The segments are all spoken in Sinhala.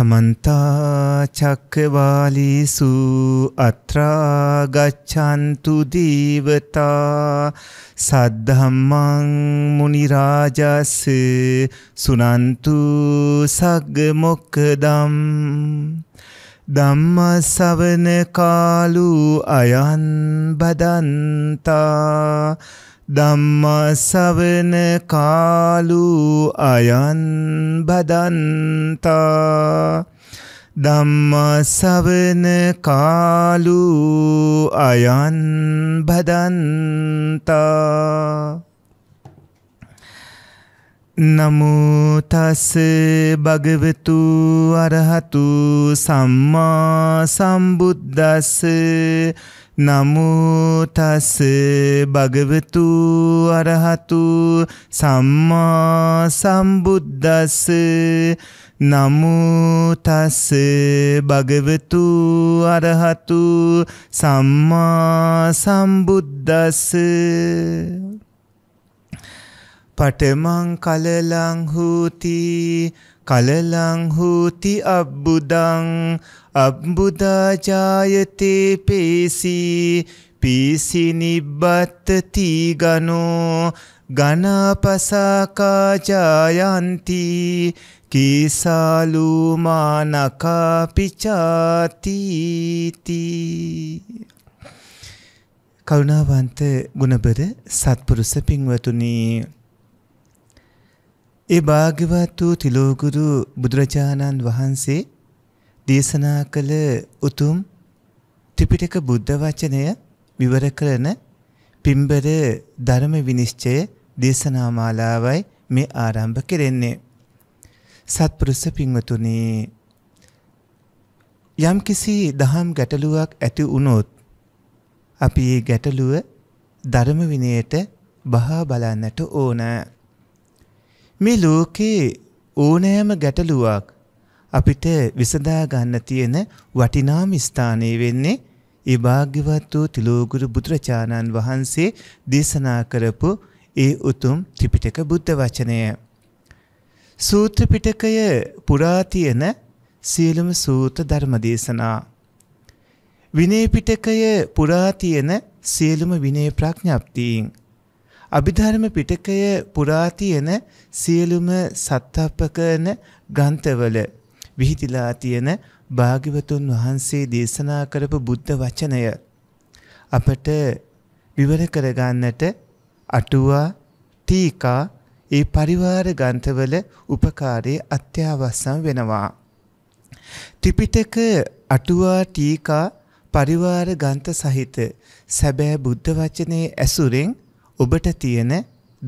සමන්තා චක්කවාලීසු අත්‍රා ගච්ඡන්තු දීවතා සද්ධම්මං මුනි රාජස් සුනන්තු සග්ග මොක්කදම් ධම්ම ශවන කාලු අයන් බදන්තා ධම්මසවන කාලු අයන් බදන්තා ධම්මසවන කාලු අයන් බදන්තා නමුතස්ස භගවතු අරහතු සම්මා සම්බුද්දස්සේ නමුතස් භගවතු අරහතු සම්මා සම්බුද්දස්ස නමුතස් භගවතු අරහතු සම්මා සම්බුද්දස්ස පටමං කලලං හූති කලලං හූති අබ්බුදං අබ්බුදාජායතේ පේසී පිසි නිබ්බත්තති ගනෝ ගනාපසාකාජායන්ති කීසාලුමානකාපිචාතීති කරුණාවන්ත ගුණබර සත්පුරුස පින්වතුනි ඒ භාග්‍යවත් වූ තිලෝගුරු බුදුරජාණන් වහන්සේ දේශනා කළ උතුම් ත්‍රිපිටක බුද්ධ වචනය විවර කරන පින්බර ධර්ම විනිශ්චය දේශනා මාලාවයි මේ ආරම්භ කෙරෙන්නේ. සත්පුරුෂ පින්වතුනි යම්කිසි දහම් ගැටලුවක් ඇති වුණොත් අපි ඒ ගැටලුව ධර්ම විනයට බහා බලන්නට ඕන. මේ ලෝකේ ඕනෑම ගැටලුවක් අපිට විසඳා ගන්න තියෙන වටිනාම ස්ථානය වෙන්නේ ඒ භාග්‍යවත් වූ තිලෝගුරු බුදුරජාණන් වහන්සේ දේශනා කරපු ඒ උතුම් ත්‍රිපිටක බුද්ධ වචනය. සූත්‍ර පිටකය පුරා තියෙන සියලුම සූත්‍ර ධර්ම දේශනා. විනය පිටකය පුරා තියෙන සියලුම විනය ප්‍රඥප්තියින්. අභිධර්ම පිටකය පුරා තියෙන සියලුම සත්‍තපකන ග්‍රන්ථවල විහිදිලා තියෙන භාග්‍යවතුන් වහන්සේ දේශනා කරපු බුද්ධ වචනය අපට විවර කරගන්නට අටුවා ටීකා ඒ පරිවාර ග්‍රන්ථවල උපකාරයේ අත්‍යවශ්‍යම වෙනවා. ත්‍රිපිටක අටුවා ටීකා පරිවාර ග්‍රන්ථ සහිත සැබෑ බුද්ධ වචනේ ඇසුරෙන් ඔබට තියෙන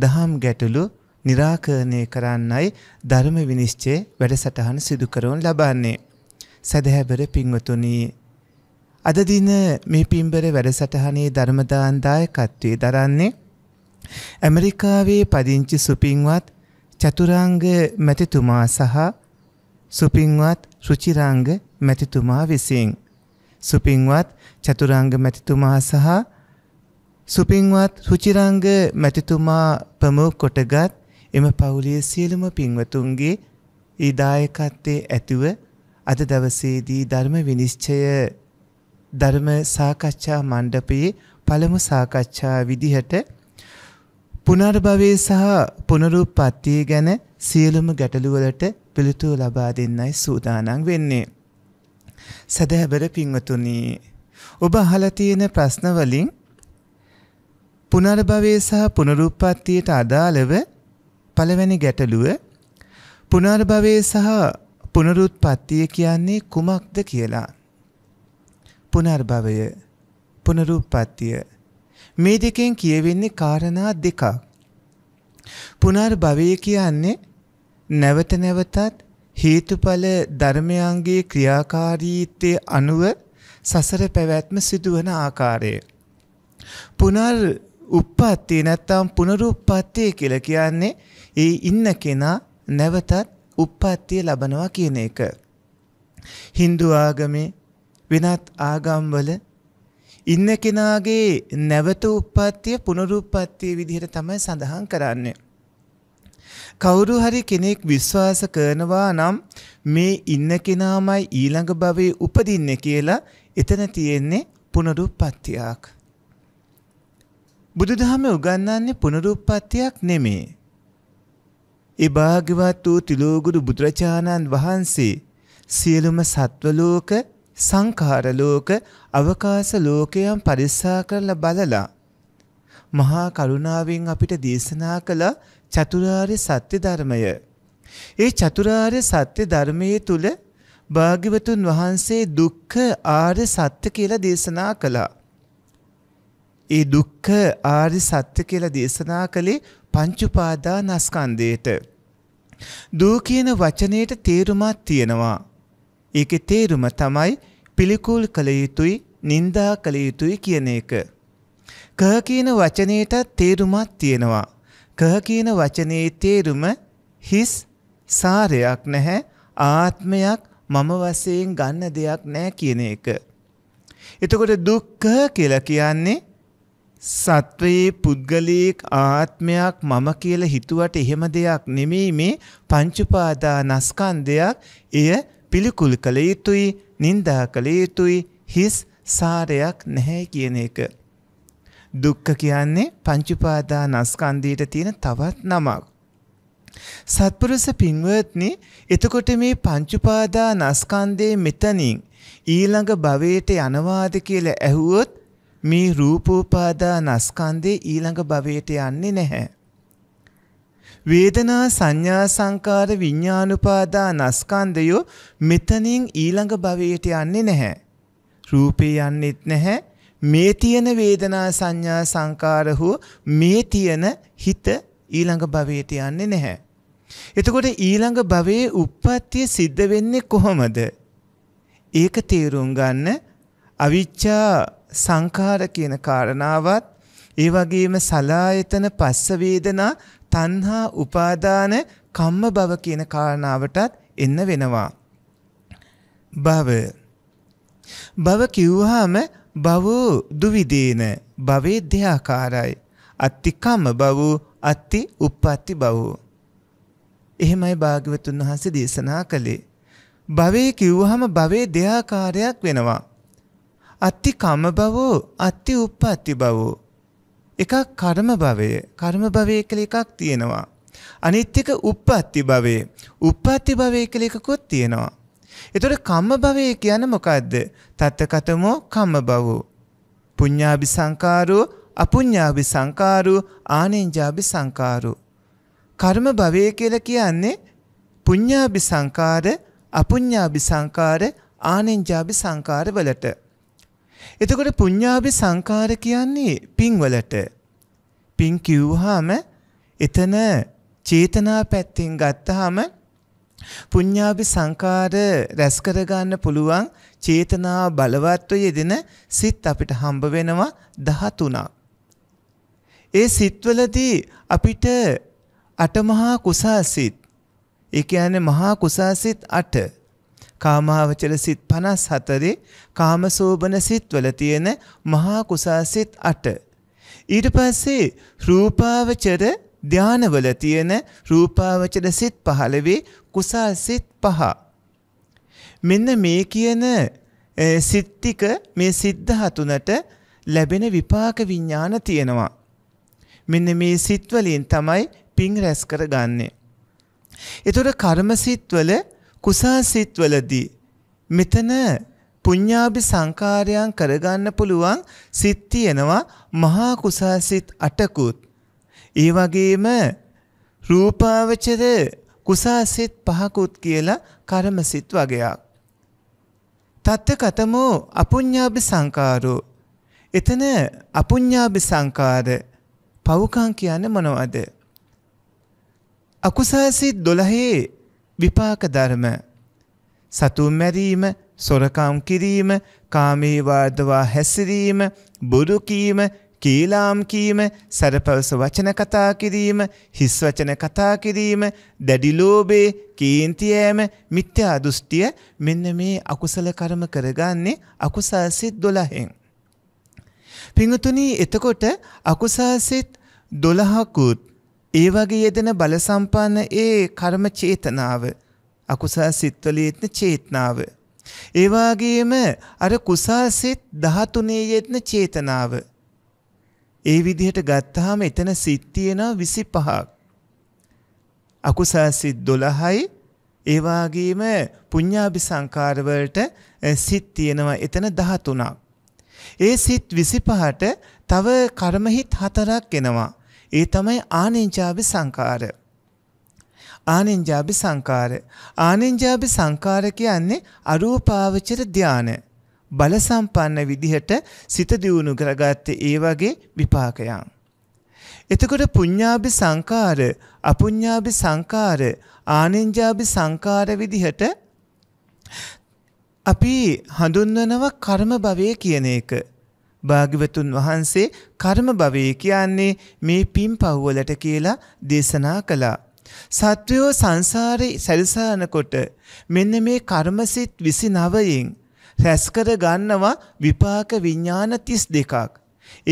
දහම් ගැටලු निराකරණය කරන්නයි ධර්ම විනිශ්චය වැඩසටහන සිදු කරවන ලබන්නේ. සදහැබර පින්වතුනි අද දින මේ පින්බර වැඩසටහනේ ධර්මදාන දායකත්වයේ දරන්නේ ඇමරිකාවේ පදිංචි සුපින්වත් චතුරාංග මැතිතුමා සහ සුපින්වත් රුචිරාංග මැතිතුමා විසින් සුපින්වත් චතුරාංග මැතිතුමා සහ සුපින්වත් රුචිරංග මැතිතුමා ප්‍රමුඛ කොටගත් එම පවුලේ සියලුම පින්වතුන්ගේ ඊදායකත්වයේ ඇතුව අද දවසේදී ධර්ම විනිශ්චය ධර්ම සාකච්ඡා මණ්ඩපයේ පළමු සාකච්ඡා විදිහට පුනර්භවයේ සහ පුනරුත්පත්තිය ගැන සියලුම ගැටලුවලට පිළිතුරු ලබා දෙන්නයි සූදානම් වෙන්නේ. සදහැබර පින්වතුනි ඔබ අහලා තියෙන ප්‍රශ්න වලින් පුනර්භවයේ සහ පුනරුත්පත්තියට අදාළව පළවැනි ගැටලුව පුනර්භවය සහ පුනරුත්පත්තිය කියන්නේ කුමක්ද කියලා. පුනර්භවය පුනරුත්පත්තිය මේ දෙකෙන් කියවෙන්නේ කාරණා දෙකක්. පුනර්භවය කියන්නේ නැවත නැවතත් හේතුඵල ධර්මයන්ගේ ක්‍රියාකාරීත්වය අනුව සසර පැවැත්ම සිදුවන ආකාරය. පුනර් උප්පත්තිය නැත්තම් පුනරුප්පත්තිය කියලා කියන්නේ ඒ ඉන්න කෙනා නැවතත් උප්පත්තිය ලබනවා කියන එක. Hindu ආගමේ වෙනත් ආගම්වල ඉන්න කෙනාගේ නැවත උප්පත්තිය පුනරුප්පත්තිය විදිහට තමයි සඳහන් කරන්නේ. කවුරු හරි කෙනෙක් විශ්වාස කරනවා නම් මේ ඉන්න කෙනාමයි ඊළඟ භවයේ උපදින්නේ කියලා එතන තියෙන්නේ පුනරුප්පත්තියක්. බුදුදහමේ උගන්වන්නේ පුනරුප්පත්තියක් නෙමෙයි. ඒ භාග්‍යවත් වූ තිලෝගුරු බුදුරජාණන් වහන්සේ සියලුම සත්වලෝක සංකාරලෝක අවකාශ ලෝකයන් පරිස්සා කරලා බලලා මහා කරුණාවෙන් අපිට දේශනා කළ චතුරාර්ය සත්‍ය ධර්මය. ඒ චතුරාර්ය සත්‍ය ධර්මයේ තුල භාග්‍යවතුන් වහන්සේ දුක්ඛ ආර්ය සත්‍ය කියලා දේශනා කළා. ඒ දුක්ඛ ආර්ය සත්‍ය කියලා දේශනා කළේ පංචුපාදා නස්කන්දයට. දූ කියන වචනයට තේරුමක් තියෙනවා. ඒක තේරුම තමයි පිළිකුල් කළ යුතුයි නින්දා කළ යුතුයි කියන එක. කහ කියන වචනයට තේරුමක් තියෙනවා. කහ කියන වචනයේ තේරුම හිස් සාරයක් නැහැ ආත්මයක් මම වශයෙන් ගන්න දෙයක් නැහැ කියන එක. එතකොට දුක්ඛ කියලා කියන්නේ සත්වයේ පුද්ගලයෙක් ආත්මයක් මම කියලා හිතුවට එහෙම දෙයක් නෙමෙයි මේ පංචඋපාදානස්කන්ධයක් එය පිළිකුල් කළ යුතුයි නින්දා කළ යුතුයි හිස් සාරයක් නැහැ කියන එක. දුක්ඛ කියන්නේ පංචඋපාදානස්කන්ධයට තියෙන තවත් නමක්. සත්පුරුෂ පින්වත්නි එතකොට මේ පංචඋපාදානස්කන්ධයේ මෙතනින් ඊළඟ භවයට යනවාද කියලා ඇහුවොත් මේ රූපෝපාදානස්කන්ධේ ඊළඟ භවයට යන්නේ නැහැ. වේදනා සංඥා සංකාර විඤ්ඤාණුපාදානස්කන්ධය මෙතනින් ඊළඟ භවයට යන්නේ නැහැ. රූපේ යන්නේත් නැහැ. මේ තියෙන වේදනා සංඥා සංකාර හෝ මේ තියෙන හිත ඊළඟ භවයට යන්නේ නැහැ. එතකොට ඊළඟ භවයේ උප්පත්තිය සිද්ධ වෙන්නේ කොහොමද? ඒක තේරුම් ගන්න අවිච්ඡා සංඛාර කියන කාරණාවත් ඒ වගේම සලායතන පස්ස වේදනා තණ්හා උපාදාන කම්ම භව කියන කාරණාවටත් එන්න වෙනවා. භව භව කිව්වහම භවෝ දුවිදේන භවේ දෙආකාරයි. අත්ති කම්ම භවෝ අත්ති uppatti භවෝ. එහෙමයි භාග්‍යවතුන් වහන්සේ දේශනා කළේ. භවයේ කිව්වහම භවයේ දෙආකාරයක් වෙනවා. අත්ති කම බවෝ අත්ති උප්පත්ති බවෝ. එකක් කර්ම භවය කර්ම භවය කළ එකක් තියෙනවා. අනිත් එක උප්පත්ති භවයේ උප්පත්ති භවය කියලා එකකුත් තියෙනවා. ඒතර කම්ම භවය කියන්නේ මොකද්ද? තත්තකතමෝ කම්ම භවෝ. පුඤ්ඤාභි සංකාරෝ අපුඤ්ඤාභි සංකාරෝ ආනෙන්ජාභි සංකාරෝ. කර්ම භවය කියලා කියන්නේ පුඤ්ඤාභි සංකාර අපුඤ්ඤාභි සංකාර ආනෙන්ජාභි සංකාර වලට. එතකොට පුඤ්ඤාභි සංකාර කියන්නේ පින්වලට. පින් කිව්වහම එතන චේතනා පැත්තෙන් ගත්තාම පුඤ්ඤාභි සංකාර රැස් කරගන්න පුළුවන් චේතනා බලවත්ව යෙදෙන සිත් අපිට හම්බ වෙනවා 13ක්. ඒ සිත්වලදී අපිට අටමහා කුසාසිත ඒ කියන්නේ මහා කුසාසිත 8 කාමාවචර සිත් 54 කාමසෝබන සිත්වල තියෙන මහා කුසාසිත 8 ඊට පස්සේ රූපාවචර ධානවල තියෙන රූපාවචර සිත් 15 කුසාසිත 5 මෙන්න මේ කියන සිත්තික මේ සිද්ධ හතුනට ලැබෙන විපාක විඥාන තියෙනවා මෙන්න මේ සිත්වලින් තමයි පින් රැස් කරගන්නේ එතකොට කර්මසිත්වල කුසාසිතවලදී මෙතන පුඤ්ඤාභි සංකාරයන් කරගන්න පුළුවන් සිත් තියෙනවා මහා කුසාසිත අටකුත්. ඒ වගේම රූපාවචර කුසාසිත පහකුත් කියලා කර්මසිත වගයක්. තත්ත කතමෝ අපුඤ්ඤාභි සංකාරෝ. එතන අපුඤ්ඤාභි සංකාර පවුකම් කියන්නේ මොනවද? අකුසාසිත 12 විපාක ධර්ම සතුන් මැරීම, සොරකම් කිරීම, කාමී වාදවා හැසිරීම, බොරු කීම, කීලාම් කීම, සරපවස වචන කතා කිරීම, හිස් වචන කතා කිරීම, දැඩි ලෝභේ, කීර්ති යෑම, මිත්‍යා දෘෂ්ටිය මෙන්න මේ අකුසල කර්ම කරගන්නේ අකුසල් සිත් 12න්. පිඟුතුනි එතකොට අකුසල් සිත් 12කුත් ඒ වගේ යෙදෙන බලසම්පන්න ඒ කර්ම චේතනාව අකුසල් සිත්වල යෙදෙන චේතනාව. ඒ වගේම අර කුසල් සිත් 13 යෙදෙන චේතනාව. ඒ විදිහට ගත්තාම එතන සිත් තියෙනවා 25ක්. අකුසල් සිත් 12යි ඒ වගේම පුඤ්ඤාභි සංකාර වලට සිත් තියෙනවා එතන 13ක්. ඒ සිත් 25ට තව කර්ම හිත් හතරක් එනවා. ඒ තමයි ආනෙන්ජාභි සංකාර. ආනෙන්ජාභි සංකාර. ආනෙන්ජාභි සංකාර කියන්නේ අරූපාවචර ධානය. බල සම්පන්න විදිහට සිත දියුණු කරගත්තේ ඒ වගේ විපාකයන්. එතකොට පුඤ්ඤාභි සංකාර, අපුඤ්ඤාභි සංකාර, ආනෙන්ජාභි සංකාර විදිහට අපි හඳුන්වනවා කර්ම භවය කියන එක. භාග්‍යවතුන් වහන්සේ කර්ම භවයේ කියන්නේ මේ පින් පහුවලට කියලා දේශනා කළා. සත්වයෝ සංසාරේ සැරිසානකොට මෙන්න මේ කර්මසිත් 29න් රැස්කර ගන්නවා විපාක විඥාන 32ක්.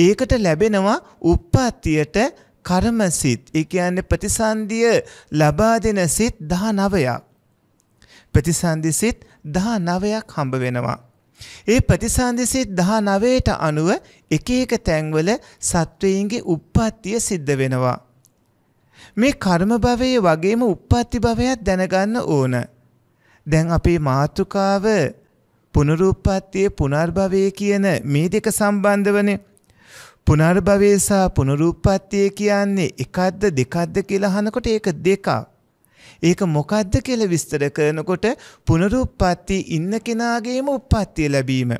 ඒකට ලැබෙනවා උප්පත්තියට කර්මසිත්. ඒ කියන්නේ ප්‍රතිසන්දිය ලබා දෙන සිත් 19ක්. ප්‍රතිසන්දි සිත් 19ක් හම්බ වෙනවා. ඒ ප්‍රතිසන්දිසි 19ට අනුව එක එක තැන්වල සත්වයින්ගේ උප්පත්තිය සිද්ධ වෙනවා. මේ කර්ම භවයේ වගේම උප්පත්ති භවයක් දැනගන්න ඕන. දැන් අපේ මාතෘකාව පුනරුප්පත්තිය පුනර්භවය කියන මේ දෙක සම්බන්ධ වනේ. පුනර්භවය සහ පුනරුප්පත්තිය කියන්නේ එකක්ද දෙකක්ද කියලා අහනකොට ඒක දෙකක්. ඒක මොකද්ද කියලා විස්තර කරනකොට පුනරුත්පත්ති ඉන්න කෙනාගේම උත්පත්තිය ලැබීම.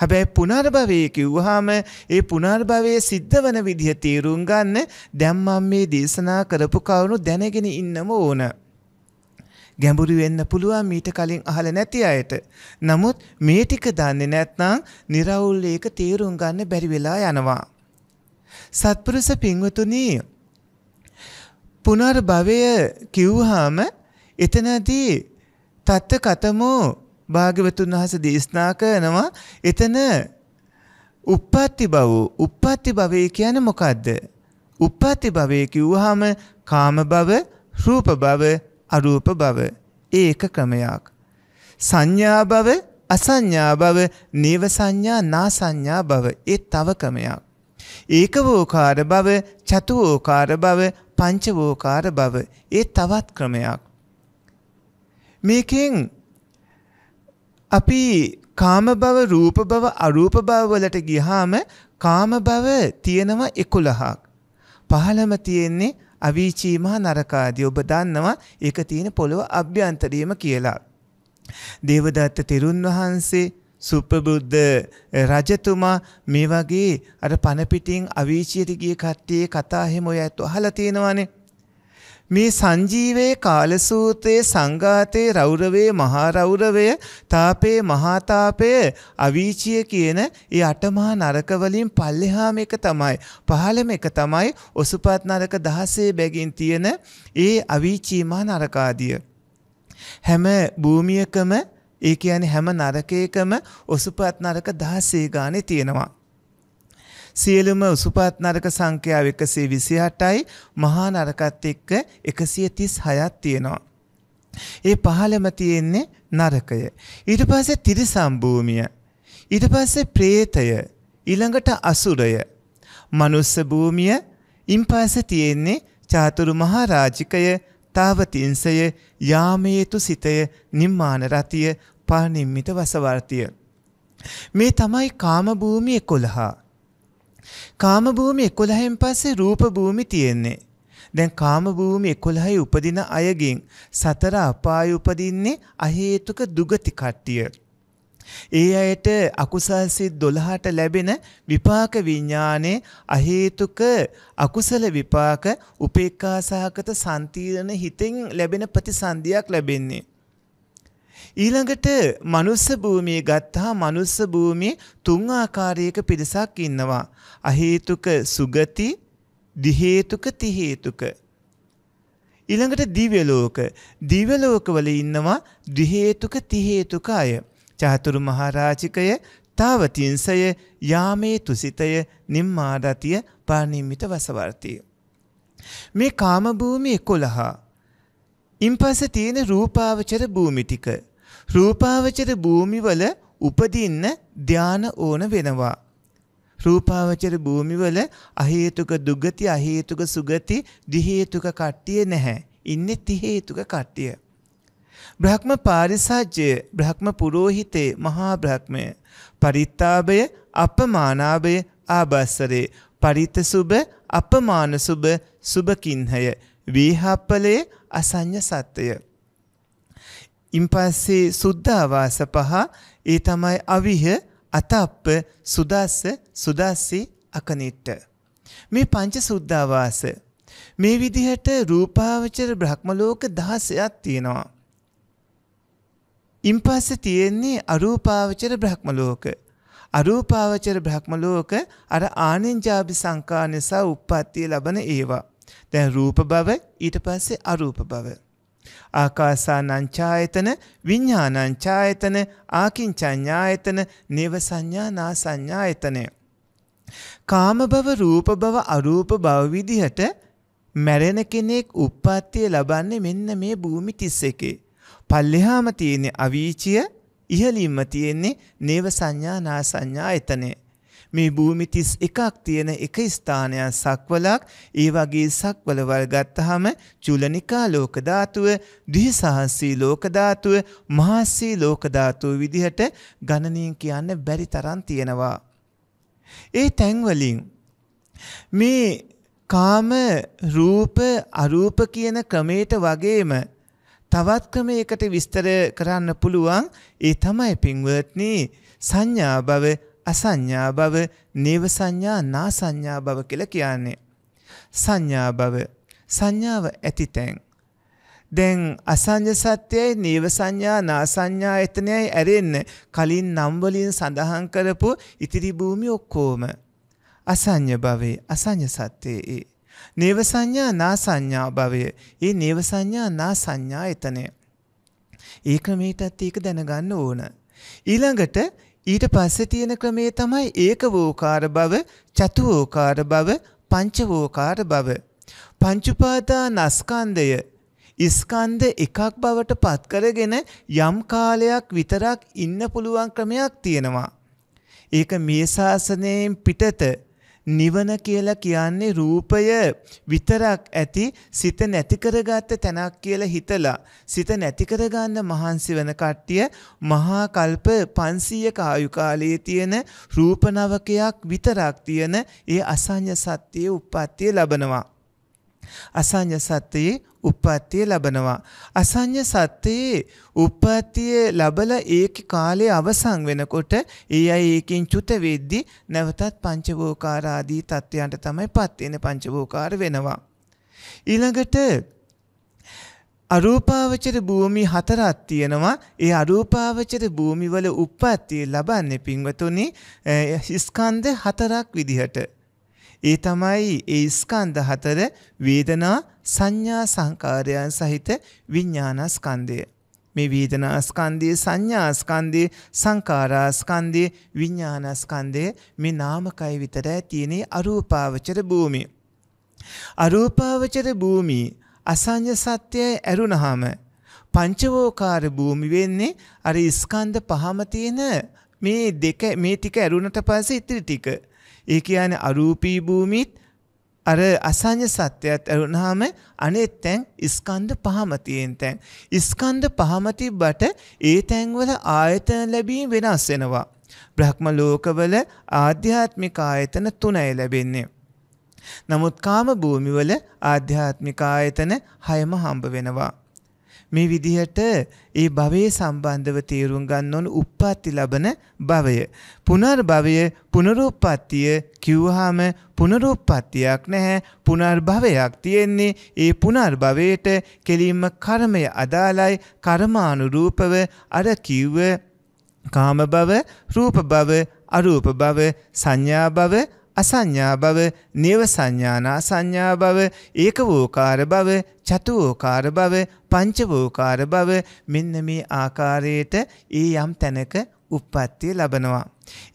හැබැයි පුනර්භවය කිව්වහම ඒ පුනර්භවයේ සිද්ධ වන විදිහ තේරුම් ගන්න දැන් මම මේ දේශනා කරපු කවුරු දැනගෙන ඉන්නම ඕන. ගැඹුරු වෙන්න පුළුවන් මීට කලින් අහලා නැති අයට. නමුත් මේ ටික දන්නේ නැත්නම් निराවුල් ඒක තේරුම් ගන්න බැරි වෙලා යනවා. සත්පුරුෂ පින්වතුනි පුනර්භවය කිව්වහම එතනදී තත්ත කතමෝ භාග්‍යවතුන් වහන්සේ දේශනා කරනවා එතන uppatti භව uppatti භවය කියන්නේ මොකද්ද uppatti භවය කිව්වහම කාම භව රූප භව අරූප භව ඒක ක්‍රමයක් සංඥා භව අසංඥා භව නේව සංඥා නා සංඥා භව ඒ තව ක්‍රමයක් ඒකවෝකාර භව චතුෝකාර භව පංචවෝකාර බව ඒ තවත් ක්‍රමයක්. මේකෙන් අපි කාම බව රූප බව අරූප බව වලට ගියාම කාම බව තියෙනවා 11ක්. පහළම තියෙන්නේ අවීචී මහ නරකාදී ඔබ දන්නවා ඒක තියෙන පොළොව අභ්‍යන්තරයේම කියලා. දේවදත්ත තෙරුන් වහන්සේ සුප්පබුද්ධ රජතුමා මේ වගේ අර පනපිටින් අවීචයට ගිය කට්ටියේ කතා හැම ඔය ඇත්ත අහලා තියෙනවානේ. මේ සංජීවයේ කාලසූතයේ සංඝාතයේ රෞරවේ මහරෞරවය තාපේ මහාතාපය අවීචිය කියන ඒ අටමහා නරක වලින් පල්ලෙහාම එක තමයි පහළම එක තමයි ඔසුපත් නරක දහසේ බැගින් තියෙන ඒ අවීචී මහා නරකාදිය හැම භූමියකම ඒ කියන්නේ හැම නරකයකම ඔසුපත් නරක 16 ගානේ තියෙනවා. සියලුම උසුපත් නරක සංඛ්‍යාව 128යි මහා නරකත් එක්ක 136ක් තියෙනවා. ඒ පහළම තියෙන්නේ නරකය. ඊට පස්සේ තිරිසම් භූමිය. ඊට පස්සේ പ്രേතය. ඊළඟට අසුරය. මනුස්ස භූමිය. ඉන් පස්සේ තියෙන්නේ චාතුරු මහා රාජිකය තාවතින්සය යාමයේතු සිතය නිම්මාන රතිය පානිම්මිත වසවර්තිය. මේ තමයි කාමභූමි එකොළහා. කාමභූමි එකොළහෙන් පස්සේ රූපභූමි තියෙන්නේ. දැන් කාමභූමි එකොළහයි උපදින අයගින් සතර අපාය උපදින්නේ අහේතුක දුගති කට්ටිය. ඒ අයට අකුසල් සිත් 12ට ලැබෙන විපාක විඥානයේ අහේතුක අකුසල විපාක උපේක්ඛා සහගත සම්තිරණ හිතෙන් ලැබෙන ප්‍රතිසන්දියක් ලැබෙන්නේ. ඊළඟට මනුස්ස භූමිය ගත්තා මනුස්ස භූමියේ තුන් ආකාරයක පිරිසක් ඉන්නවා. අහේතුක සුගති, දි හේතුක, ති හේතුක. ඊළඟට දිව්‍ය ලෝක. දිව්‍ය ලෝකවල ඉන්නවා දි හේතුක, ති හේතුක අය. චාතුරු මහරාචිකය තාවතින්සය යාමේ තුසිතය නිම්මාඩතිය පානිම්මිත වසවර්තිය. මේ කාමභූමි එකොළහා. ඉම්පස තියෙන රූපාවචර භූමිටික. රූපාවචර භූමිවල උපදින්න ධ්‍යාන ඕන වෙනවා. රූපාවචර භූමිවල අහේතුක දුගති අහේතුක සුගති දිහේතුක කට්ටිය නැහැ. ඉන්නේ තිහේතුක කට්ටිය. බ්‍රහ්ම පාරිසාජ්‍යය බ්‍රහ්ම පුරෝහිතේ මහා බ්‍රහ්මය පරිත්තාභය අපමානාභය ආබස්සරේ පරිතසුබ අපමානසුබ සුභකින්හය වීහප්පලයේ අසං්ඥ සත්‍යය. ඉම්පස්සේ සුද්ධාවාස පහ ඒ තමයි අවිහ අතප්ප සුදස්ස සුදස්සී අකනිට්ට. මේ පංච සුද්ධාවාස. මේ විදිහට රූපාවචර බ්‍රහ්මලෝක දහසයක් තියෙනවා. ඉන් පස්සේ තියෙන්නේ අරූපාවචර බ්‍රහ්ම ලෝක. අරූපාවචර බ්‍රහ්ම ලෝක අර ආනින්ජාභි සංකා නිසා උප්පත්තිය ලබන ඒවා. දැන් රූප භව ඊට පස්සේ අරූප භව. ආකාසානංචායතන විඤ්ඥානංචායතන ආකින්චඥායතන නිවසඥා නාසඥායතනය. කාමභව රූප බව අරූප බව විදිහට මැරෙන කෙනෙක් උප්පත්තිය ලබන්නේ මෙන්න මේ භූමි තිස්ස එකේ. පල්ලෙහාම තියෙන්නේ අවීචිය ඉහලින්ම තියෙන්නේ නේව සංඥා නා සංඥා එතනේ. මේ භූමි 31ක් තියෙන එක ස්ථානයක් සක්වලක් ඒ වගේ සක්වල වල ගත්තාම චුලනිකා ලෝක ධාතුව, ද්විසහස්සී ලෝක ධාතුව, මහස්සී ලෝක ධාතුව විදිහට ගණනින් කියන්න බැරි තරම් තියෙනවා. ඒ තැන් වලින් මේ කාම රූප අරූප කියන ක්‍රමයට වගේම තවත් ක්‍රමයකට විස්තර කරන්න පුළුවන් ඒ තමයි පින්වත්නි සංඥා භව අසංඥා භව නේව සංඥා නා සංඥා භව කියලා කියන්නේ. සංඥා භව සංඥාව ඇතිතැන්. දැන් අසංජ සත්‍යයයි නීව සංඥා නාසංඥා එතනයයි ඇරෙන්න කලින් නම්වලින් සඳහන් කරපු ඉතිරි භූමි ඔක්කෝම. අසං්ඥ භවේ අසං්ඥ සත්‍යයේ. නේව සංඥා නා සංඥා භවය. ඒ නේව සංඥා නා සංඥා එතනය. ඒ ක්‍රමයටත් ඒක දැනගන්න ඕන. ඊළඟට ඊට පස්සේ තියෙන ක්‍රමේ තමයි ඒක වෝකාර භව, චතු වෝකාර භව, පංච වෝකාර භව. පංචඋපාදා නස්කන්ධය ස්කන්ධ එකක් බවට පත් කරගෙන යම් කාලයක් විතරක් ඉන්න පුළුවන් ක්‍රමයක් තියෙනවා. ඒක මේ ශාසනයෙන් පිටත නිවන කියලා කියන්නේ රූපය විතරක් ඇති සිත නැති කරගත්ත තැනක් කියලා හිතලා සිත නැති කරගන්න මහන්සි වෙන කට්ටිය මහා කල්ප 500ක ආයු කාලයේ තියෙන රූප නවකයක් විතරක් තියෙන ඒ අසඤ්ඤ සත්‍යයේ උප්පත්තිය ලබනවා අසඤ්ඤ සත්‍යයේ උප්පත්තිය ලබනවා. අසඤ්ඤ සත්‍යයේ උප්පත්තිය ලබලා ඒක කාලේ අවසන් වෙනකොට ඒ අය ඒකෙන් චුත වෙද්දී නැවතත් පංචවෝකාර ආදී තත්ත්වයන්ට තමයිපත් වෙන පංචවෝකාර වෙනවා. ඊළඟට අරූපාවචර භූමි හතරක් තියෙනවා ඒ අරූපාවචර භූමිවල උප්පත්තිය ලබන්නේ පින්වතුනි ස්කන්ධ හතරක් විදිහට ඒ තමයි ඒ ස්කන්ධ හතර වේදනා සංඥා සංකාරයන් සහිත විඥානස්කන්ධය. මේ වේදනාස්කන්ධය සංඥාස්කන්ධය සංකාරාස්කන්ධය විඥානස්කන්ධය මේ නාමකය විතරයි තියෙන අරූපාවචර භූමිය. අරූපාවචර භූමිය අසංජ සත්‍යය ඇරුණහම පංචවෝකාර භූමි වෙන්නේ අර ස්කන්ධ පහම තියෙන මේ දෙක මේ ටික ඇරුණට පස්සේ ඉතිරි ටික ඒ කියන්නේ අරූපී භූමිත් අර අසඤ්ඤ සත්‍යයත් ඇරුණාම අනේ තැන් ස්කන්ධ පහම තියෙන තැන් ස්කන්ධ පහම තිබ්බට ඒ තැන්වල ආයතන ලැබීම වෙනස් වෙනවා බ්‍රහ්ම ලෝකවල ආධ්‍යාත්මික ආයතන තුනයි ලැබෙන්නේ නමුත් කාම භූමිවල ආධ්‍යාත්මික ආයතන හයම හම්බ වෙනවා මේ විදිහට ඒ භවයේ සම්බන්ධව තේරුම් ගන්න ඕන උප්පත්ති ලබන භවය. පුනර්භවය පුනරුප්පත්තිය කිව්වහම පුනරුප්පත්තියක් නැහැ පුනර්භවයක් තියෙන්නේ ඒ පුනර්භවයට කෙලින්ම කර්මය අදාළයි කර්මානුරූපව අර කිව්ව කාම භව, රූප භව, අරූප භව, සංඥා භව, අසංඥා බව නිවසඤ්ඤාන අසංඥා බව ඒක වූකාර බව චතු වූකාර බව පංච වූකාර බව මෙන්න මේ ආකාරයට ඒ යම් තැනක උප්පත්තිය ලබනවා.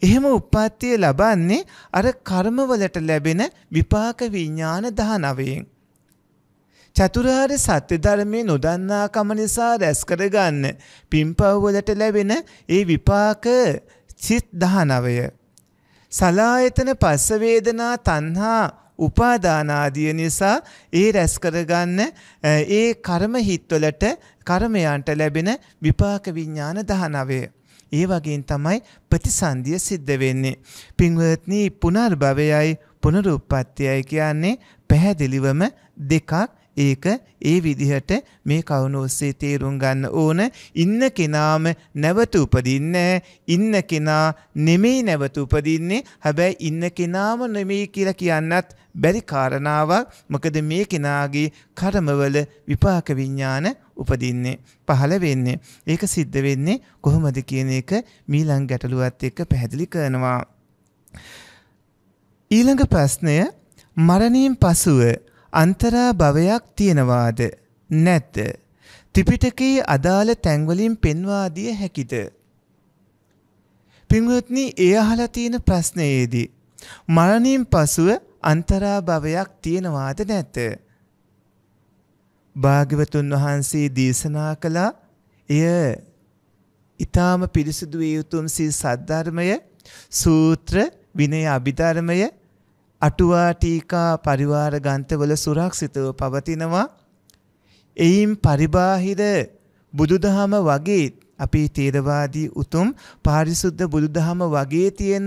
එහෙම උප්පත්තිය ලබන්නේ අර කර්මවලට ලැබෙන විපාක විඥාන 19න්. චතුරාර්ය සත්‍ය ධර්මයේ නොදන්නාකම නිසා රැස් කරගන්න පින්පව් වලට ලැබෙන ඒ විපාක සිත් 19. සලායතන පස්ස වේදනා තණ්හා උපාදානාදිය නිසා ඒ රැස් කරගන්න ඒ කර්ම හිත්වලට කර්මයන්ට ලැබෙන විපාක විඥාන 19. ඒ වගේන් තමයි ප්‍රතිසන්දිය සිද්ධ වෙන්නේ. පින්වත්නි පුනර්භවයයි පුනරුත්පත්තියයි කියන්නේ පැහැදිලිවම දෙකක් ඒක ඒ විදිහට මේ කවුන ඔස්සේ තේරුම් ගන්න ඕන ඉන්න කෙනාම නැවත උපදින්න ඉන්න කෙනා නෙමෙයි නැවත උපදින්නේ හැබැයි ඉන්න කෙනාම නෙමෙයි කියලා කියන්නත් බැරි කාරණාවක් මොකද මේ කෙනාගේ කර්මවල විපාක විඥාන උපදින්නේ පහළ වෙන්නේ ඒක සිද්ධ වෙන්නේ කොහොමද කියන එක මීළඟ ගැටලුවත් එක්ක පැහැදිලි කරනවා ඊළඟ ප්‍රශ්නය මරණයෙන් පසුව අන්තරා භවයක් තියෙනවාද නැත්ද ත්‍රිපිටකයේ අදාළ තැන්වලින් පෙන්වා දිය හැකිද පින්වත්නි ඒ අහලා තියෙන ප්‍රශ්නයේදී මරණින් පසුව අන්තරා භවයක් තියෙනවාද නැත භාග්‍යවතුන් වහන්සේ දේශනා කළා එය ඊටාම පිරිසුදු වේ යුතුම් සී සද්ධර්මය සූත්‍ර විනය අභිධර්මය අටුවා ටීකා පරිවාර ගන්තවල සුරක්ෂිතව පවතිනවා. එයින් පරිබාහිර බුදුදහම වගේ අපි තේරවාදී උතුම් පාරිසුද්ධ බුදුදහම වගේ තියෙන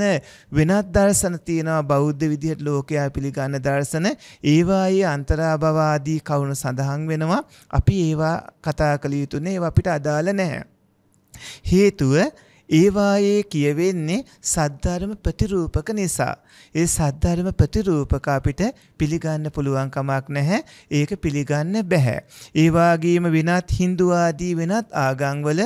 වෙනත් දර්ශන තියෙනවා බෞද්ධ විදිහට ලෝකයා පිළිගන්න දර්ශන ඒවායේ අන්තරාභවාදී කවුණු සඳහන් වෙනවා අපි ඒවා කතා කළ යුතුනේ ඒවා අපිට අදාළ නැහැ. හේතුව ඒවායේ කියවෙන්නේ සද්ධර්ම ප්‍රතිරූපක නිසා. ඒ සද්ධර්ම ප්‍රතිරූපක අපිට පිළිගන්න පුළුවන් කමක් නැහැ. ඒක පිළිගන්න බෑ. ඒ වගේම වෙනත් Hindu ආදී වෙනත් ආගම්වල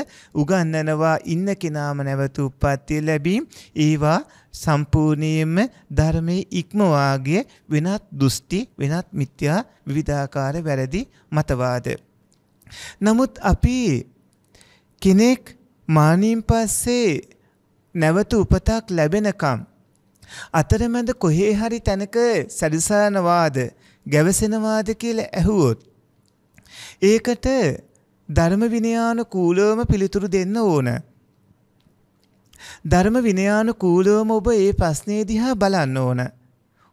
උගන්වනවා ඉන්න කෙනාම නැවත උප්පත්ති ලැබීම් ඒවා සම්පූර්ණයෙන්ම ධර්මයේ ඉක්මවාගේ වෙනත් දෘෂ්ටි වෙනත් මිත්‍යා විවිධාකාර වැරදි මතවාද. නමුත් අපි කෙනෙක් මානින් පස්සේ නැවත උපතක් ලැබෙනකම් අතරමැද කොහේ හරි තැනක සැරිසනවාද ගැවසෙනවාද කියලා ඇහුවොත් ඒකට ධර්ම විනයානුකූලවම පිළිතුරු දෙන්න ඕන. ධර්ම විනයානුකූලවම ඔබ ඒ ප්‍රශ්නේ දිහා බලන්න ඕන.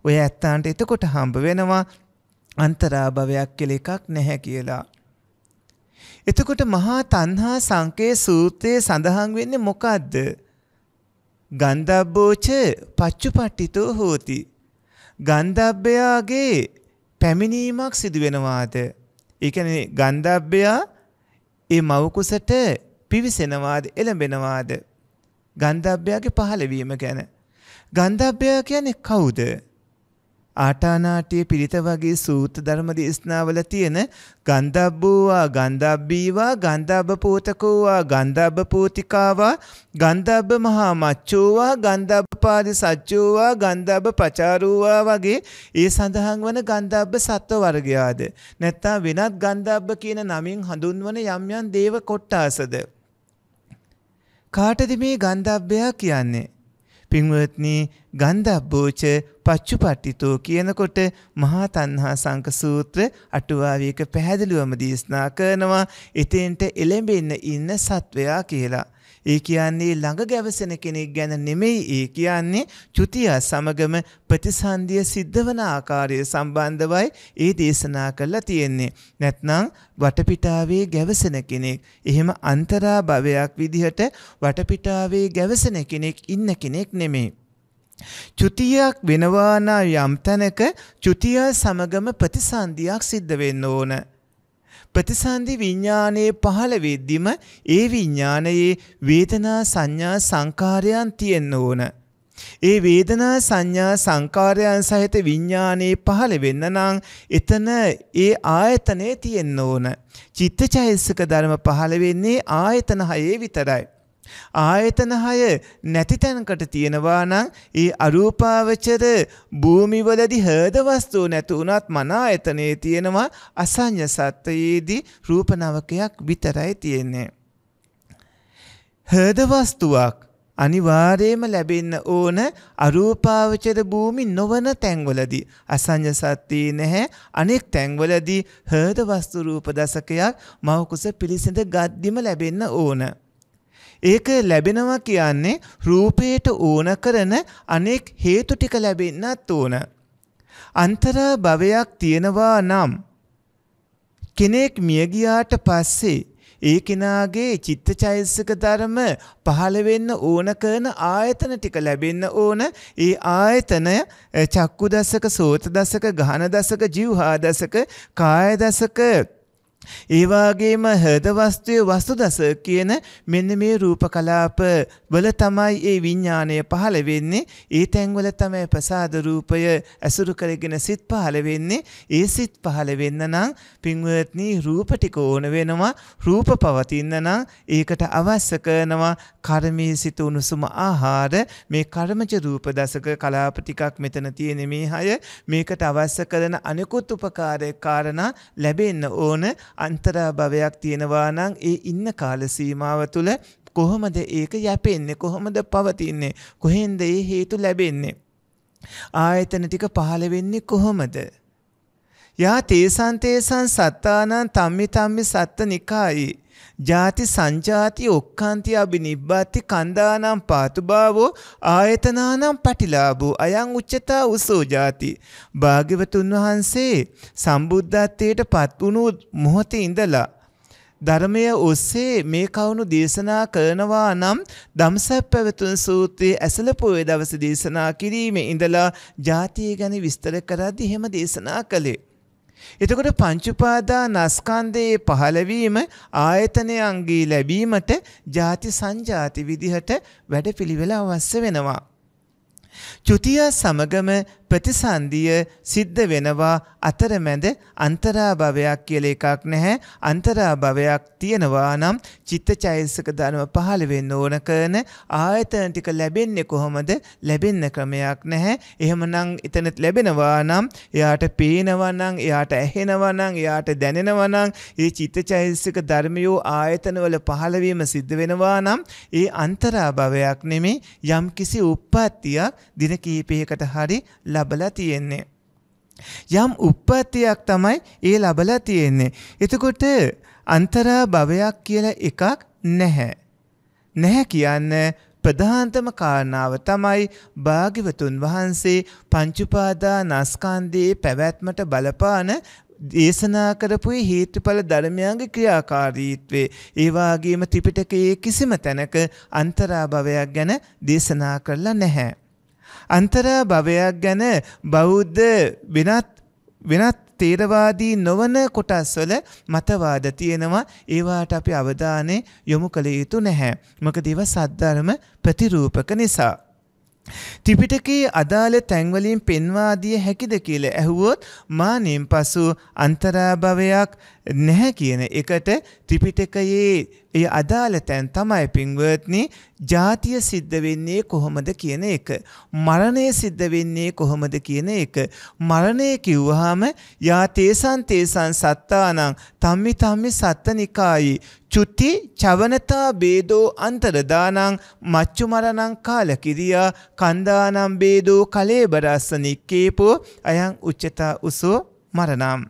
ඔය ඇත්තාන්ට එතකොට හම්බ වෙනවා අන්තරාභවයක් කියලා එකක් නැහැ කියලා. එතකොට මහා තණ්හා සංකේ සූත්‍රයේ සඳහන් වෙන්නේ මොකද්ද? ගන්ධබ්බෝච පච්චුපට්ඨිතෝ හෝති. ගන්ධබ්බයාගේ පැමිණීමක් සිදු වෙනවාද? ඒ කියන්නේ ගන්ධබ්බයා ඒ මවකුසට පිවිසෙනවාද එළඹෙනවාද? ගන්ධබ්බයාගේ පහළවීම ගැන. ගන්ධබ්බයා කියන්නේ කවුද? ආටානාටිය පිරිත වගේ සූත්‍ර ධර්ම දේශනාවල තියෙන ගන්ධබ්බෝවා ගන්ධබ්බීවා ගන්ධබ්බ පෝතකෝවා ගන්ධබ්බ පෝතිකාවා ගන්ධබ්බ මහා මච්චෝවා ගන්ධබ්බ පාදි සච්චෝවා ගන්ධබ්බ පචාරෝවා වගේ ඒ සඳහන් වන ගන්ධබ්බ සත්ව වර්ගයාද නැත්නම් වෙනත් ගන්ධබ්බ කියන නමින් හඳුන්වන යම් යම් දේව කොට්ටාසද කාටද මේ ගන්ධබ්බයා කියන්නේ පින්වත්නි ගන්ධබ්බෝච පච්චුපට්ඨිතෝ කියනකොට මහා තණ්හා සංක සූත්‍ර අටුවාවේක පැහැදිලිවම දේශනා කරනවා එතෙන්ට එළඹෙන්න ඉන්න සත්වයා කියලා. ඒ කියන්නේ ළඟ ගැවසෙන කෙනෙක් ගැන නෙමෙයි ඒ කියන්නේ චුතිය සමගම ප්‍රතිසන්දිය සිද්ධ වන ආකාරය සම්බන්ධවයි ඒ දේශනා කරලා තියෙන්නේ. නැත්නම් වටපිටාවේ ගැවසෙන කෙනෙක් එහෙම අන්තරා භවයක් විදිහට වටපිටාවේ ගැවසෙන කෙනෙක් ඉන්න කෙනෙක් නෙමෙයි. චුතියක් වෙනවානා යම් තැනක චුතිය සමගම ප්‍රතිසන්දියක් සිද්ධ වෙන්න ඕන. ප්‍රතිසන්දි විඥානයේ පහළ වෙද්දිම ඒ විඥානයේ වේදනා සංඥා සංකාරයන් තියෙන්න ඕන. ඒ වේදනා සංඥා සංකාරයන් සහිත විඥානයේ පහළ වෙන්න නම් එතන ඒ ආයතනයේ තියෙන්න ඕන. චිත්තචෛසික ධර්ම පහළ වෙන්නේ ආයතන හයේ විතරයි. ආයතන 6 නැති තැනකට තියෙනවා නම් ඒ අරූපාවචර භූමිවලදී හේද වස්තු නැති වුණත් මන ආයතනයේ තියෙනවා අසඤ්ඤ සත්‍යයේදී රූප නවකයක් විතරයි තියෙන්නේ. හේද වස්තුවක් අනිවාර්යයෙන්ම ලැබෙන්න ඕන අරූපාවචර භූමි නොවන තැන්වලදී අසඤ්ඤ සත්‍යී නැහැ අනෙක් තැන්වලදී හේද වස්තු රූප දසකයක් මව කුස පිළිසඳ ගද්දිම ලැබෙන්න ඕන. ඒක ලැබෙනවා කියන්නේ රූපයට ඕන කරන අනෙක් හේතු ටික ලැබෙන්නත් ඕන. අන්තරා භවයක් තියෙනවා නම් කෙනෙක් මිය ගියාට පස්සේ ඒ කෙනාගේ චිත්තචෛතසික ධර්ම පහළ වෙන්න ඕන කරන ආයතන ටික ලැබෙන්න ඕන ඒ ආයතනය චක්කු දසක සෝත දසක ගහන දසක ජීවහා දසක කාය දසක ඒ වගේම හදවස්තුවේ වස්තුදස කියන මෙන්න මේ රූප කලාප වල තමයි ඒ විඥාණය පහළ වෙන්නේ. ඒ තැන්වල තමයි ප්‍රසාද රූපය ඇසුරු කරගෙන සිත් පහළ වෙන්නේ. ඒ සිත් පහළ වෙන්න නම් පින්වත්නි රූප ටික ඕන වෙනවා. රූප පවතින්න නම් ඒකට අවශ්‍ය කරනවා කර්මී සිත උණුසුම ආහාර මේ කර්මජ රූප දසක කලාප ටිකක් මෙතන තියෙන මේ හය මේකට අවශ්‍ය කරන අනිකුත් උපකාරය කාරණා ලැබෙන්න ඕන අන්තරාභවයක් තියෙනවා නම් ඒ ඉන්න කාල සීමාව තුළ කොහොමද ඒක යැපෙන්නේ කොහොමද පවතින්නේ කොහෙන්ද ඒ හේතු ලැබෙන්නේ ආයතන ටික පහළ වෙන්නේ කොහොමද යා තේසන් තේසන් සත්තානං තම්මි තම්මි සත්ත නිකායි ජාති සංජාති ඔක්කාන්ති අබිනිබ්බාති කන්දානම් පාතුභාවෝ ආයතනානම් පටිලාභෝ අයං උච්චතා උසෝ ජාති භාග්‍යවතුන් වහන්සේ සම්බුද්ධත්වයට පත් වුණු මොහොතේ ඉඳලා ධර්මය ඔස්සේ මේ කවුණු දේශනා කරනවා නම් දම්සැප් පැවතුන් සූත්‍රයේ ඇසල පොය දවස දේශනා කිරීමේ ඉඳලා ජාතිය ගැන විස්තර කරද්දි එහෙම දේශනා කළේ. එතකොට පංච උපාදානස්කන්ධයේ පහළවීම ආයතනයන්ගේ ලැබීමට ಜಾති සංජාති විදිහට වැඩපිළිවෙල අවශ්‍ය වෙනවා. චුතිය සමගම ප්‍රතිසන්දිය සිද්ධ වෙනවා අතරමැද අන්තරාභවයක් කියලා එකක් නැහැ අන්තරාභවයක් තියෙනවා නම් චිත්තචෛතසික ධර්ම පහළ වෙන්න ඕන කරන ආයතන ටික ලැබෙන්නේ කොහොමද ලැබෙන්න ක්‍රමයක් නැහැ එහෙමනම් එතන ලැබෙනවා නම් එයාට පේනවා නම් එයාට ඇහෙනවා නම් එයාට දැනෙනවා නම් ඒ චිත්තචෛතසික ධර්මයෝ ආයතනවල පහළවීම සිද්ධ වෙනවා නම් ඒ අන්තරාභවයක් නෙමේ යම්කිසි උප්පත්තියක් දින කීපයකට හරි ලබලා තියෙන්නේ. යම් උප්පත්තියක් තමයි ඒ ලබලා තියෙන්නේ. එතකොට අන්තරා භවයක් කියලා එකක් නැහැ. නැහැ කියන්න ප්‍රධානතම කාරණාව තමයි භාග්‍යවතුන් වහන්සේ පංචුපාදා නස්කන්දයේ පැවැත්මට බලපාන දේශනා කරපුයි හේතුඵල ධර්මයන්ගේ ක්‍රියාකාරීත්වේ ඒ වගේම ත්‍රිපිටකයේ කිසිම තැනක අන්තරාභවයක් ගැන දේශනා කරලා නැහැ. අන්තරා භවයක් ගැන බෞද්ධ වෙනත් වෙනත් තේරවාදී නොවන කොටස්වල මතවාද තියෙනවා ඒවාට අපි අවධානය යොමු කළ යුතු නැහැ. මොකද ඒවා සද්ධර්ම ප්‍රතිරූපක නිසා. ත්‍රිපිටකයේ අදාළ තැන්වලින් පෙන්වා දිය හැකිද කියලා ඇහුවොත් මානෙන් පසු අන්තරාභවයක් නැහැ කියන එකට ත්‍රිපිටකයේ ඒ අදාළ තැන් තමයි පින්වත්නි ජාතිය සිද්ධ වෙන්නේ කොහොමද කියන එක මරණය සිද්ධ වෙන්නේ කොහොමද කියන එක මරණය කිව්වහම යා තේසන් තේසන් සත්තානං තම්මි තම්මි සත්තනිකායි චුති චවනතා බේදෝ අන්තරදානං මච්චුමරණං කාලකිරියා කන්දානම් බේදෝ කලේබරස්සනික්කේපෝ අයං උච්චතා උසෝ මරණම්.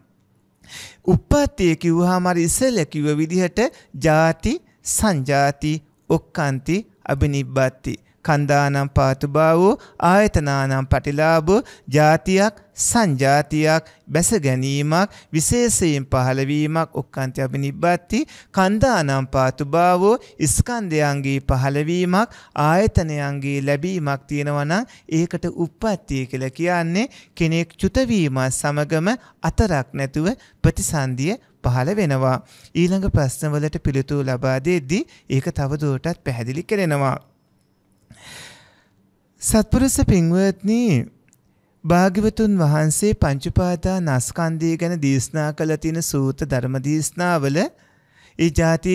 උප්පත්තිය කිව්හාමර ඉසල කිව විදිහට ජාති සංජාති ඔක්කන්ති අභිනිබ්බත්ති. කන්දානම් පාතුභාවෝ ආයතනානම් පටිලාබෝ ජාතියක් සංජාතියක් බැස ගැනීමක් විශේෂයෙන් පහළවීමක් ඔක්කන්ති අභිනිබ්බත්ති කන්දානම් පාතුභාවෝ ස්කන්ධයන්ගේ පහළවීමක් ආයතනයන්ගේ ලැබීමක් තියෙනවනම් ඒකට උප්පත්තිය කියලා කියන්නේ කෙනෙක් චුතවීමත් සමගම අතරක් නැතුව ප්‍රතිසන්දිය පහළ වෙනවා. ඊළඟ ප්‍රශ්නවලට පිළිතුරු ලබා දෙද්දී ඒක තවදුරටත් පැහැදිලි කරනවා. සත්පුරුස පින්වත්නි භාග්‍යවතුන් වහන්සේ පංචපාදා නස්කන්දය ගැන දේශනා කළ තියෙන සූත ධර්ම දේශනාවල ඒ ಜಾති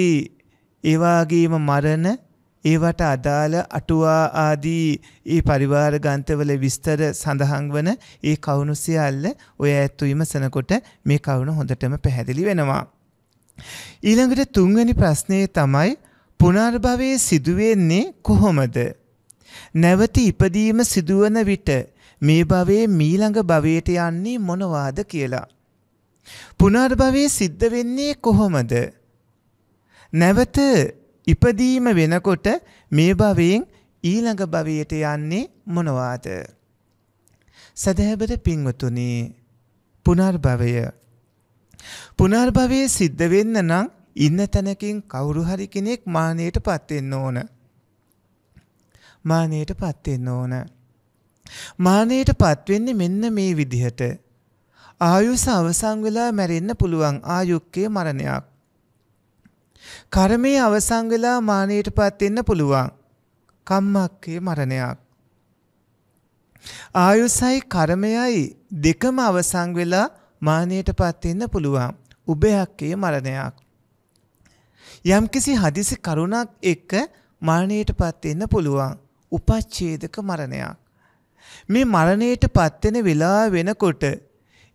ඒවාගේම මරණ ඒවට අදාළ අටුවා ආදී ඒ පරිවාර ගන්තවල විස්තර සඳහන් වන ඒ කවුණු සියල්ල ඔය ඇත්තු විමසනකොට මේ කවුණු හොඳටම පැහැදිලි වෙනවා. ඊළඟට තුන්වැනි ප්‍රශ්නය තමයි පුනර්භවයේ සිදුවෙන්නේ කොහොමද? නැවත ඉපදීම සිදුවන විට මේ භවයේ මීළඟ භවයට යන්නේ මොනවාද කියලා. පුනර්භවයේ සිද්ධ වෙන්නේ කොහොමද? නැවත ඉපදීම වෙනකොට මේ භවයෙන් ඊළඟ භවයට යන්නේ මොනවාද? සදහැබට පින්වතුනි පුනර්භවය පුනර්භවයේ සිද්ධ වෙන්න නම් ඉන්න තැනකින් කවුරු හරි කෙනෙක් මානෙයටපත් වෙන්න ඕන. මානයට පත් වෙන්න ඕන. මානයට පත් වෙන්නේ මෙන්න මේ විදිහට. ආයුෂ අවසන් වෙලා මැරෙන්න පුළුවන් ආයුක්කේ මරණයක්. කර්මයේ අවසන් වෙලා මානයට පත් වෙන්න පුළුවන් කම්මක්කේ මරණයක්. ආයුසයි කර්මයයි දෙකම අවසන් වෙලා මානයටපත් වෙන්න පුළුවන් උභයක්කේ මරණයක් යම්කිසි හදිසි කරුණක් එක්ක මානයටපත් වෙන්න පුළුවන් උපච්ඡේදක මරණයක්. මේ මරණයට පත්වෙන වෙලා වෙනකොට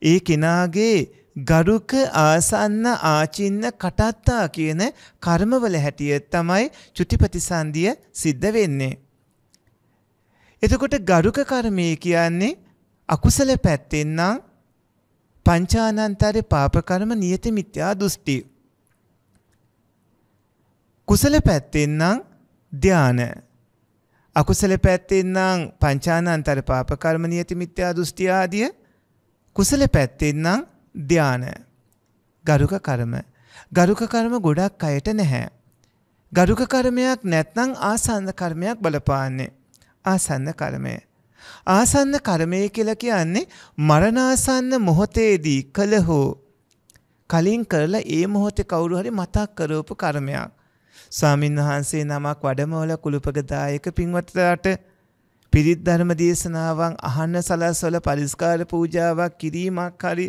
ඒ කෙනාගේ ගරුක ආසන්න ආචින්න කටත්තා කියන කර්මවල හැටිය තමයි චුතිපතිසන්දිය සිද්ධ වෙන්නේ. එතකොට ගරුක කර්මය කියන්නේ අකුසල පැත්තෙන්නම් පංචානන්තරේ පාප කර්ම නියත මිත්‍යා දෘෂ්ටි. කුසල පැත්තෙන්නම් ධානය අකුසල පැත්තෙන්නම් පංචානන්තර පාප කර්ම නියති මිත්‍යා දෘෂ්ටි ආදිය කුසල පැත්තෙන්නම් ධානය ගරුක කර්ම. ගරුක කර්ම ගොඩක් අයට නැහැ. ගරුක කර්මයක් නැත්නම් ආසන්න කර්මයක් බලපාන්නේ. ආසන්න කර්මය. ආසන්න කර්මය කියලා කියන්නේ මරණාසන්න මොහොතේදී කළ හෝ කලින් කරලා ඒ මොහොතේ කවුරු හරි මතක් කරවපු කර්මයක්. ස්වාමින්වහන්සේ නමක් වඩමෝල කුළුපගදායක පින්වත්ලාට පිරිත් ධර්ම දේශනාවන් අහන්න සලස්වල පරිස්කාර පූජාවක් කිරීමක් හරි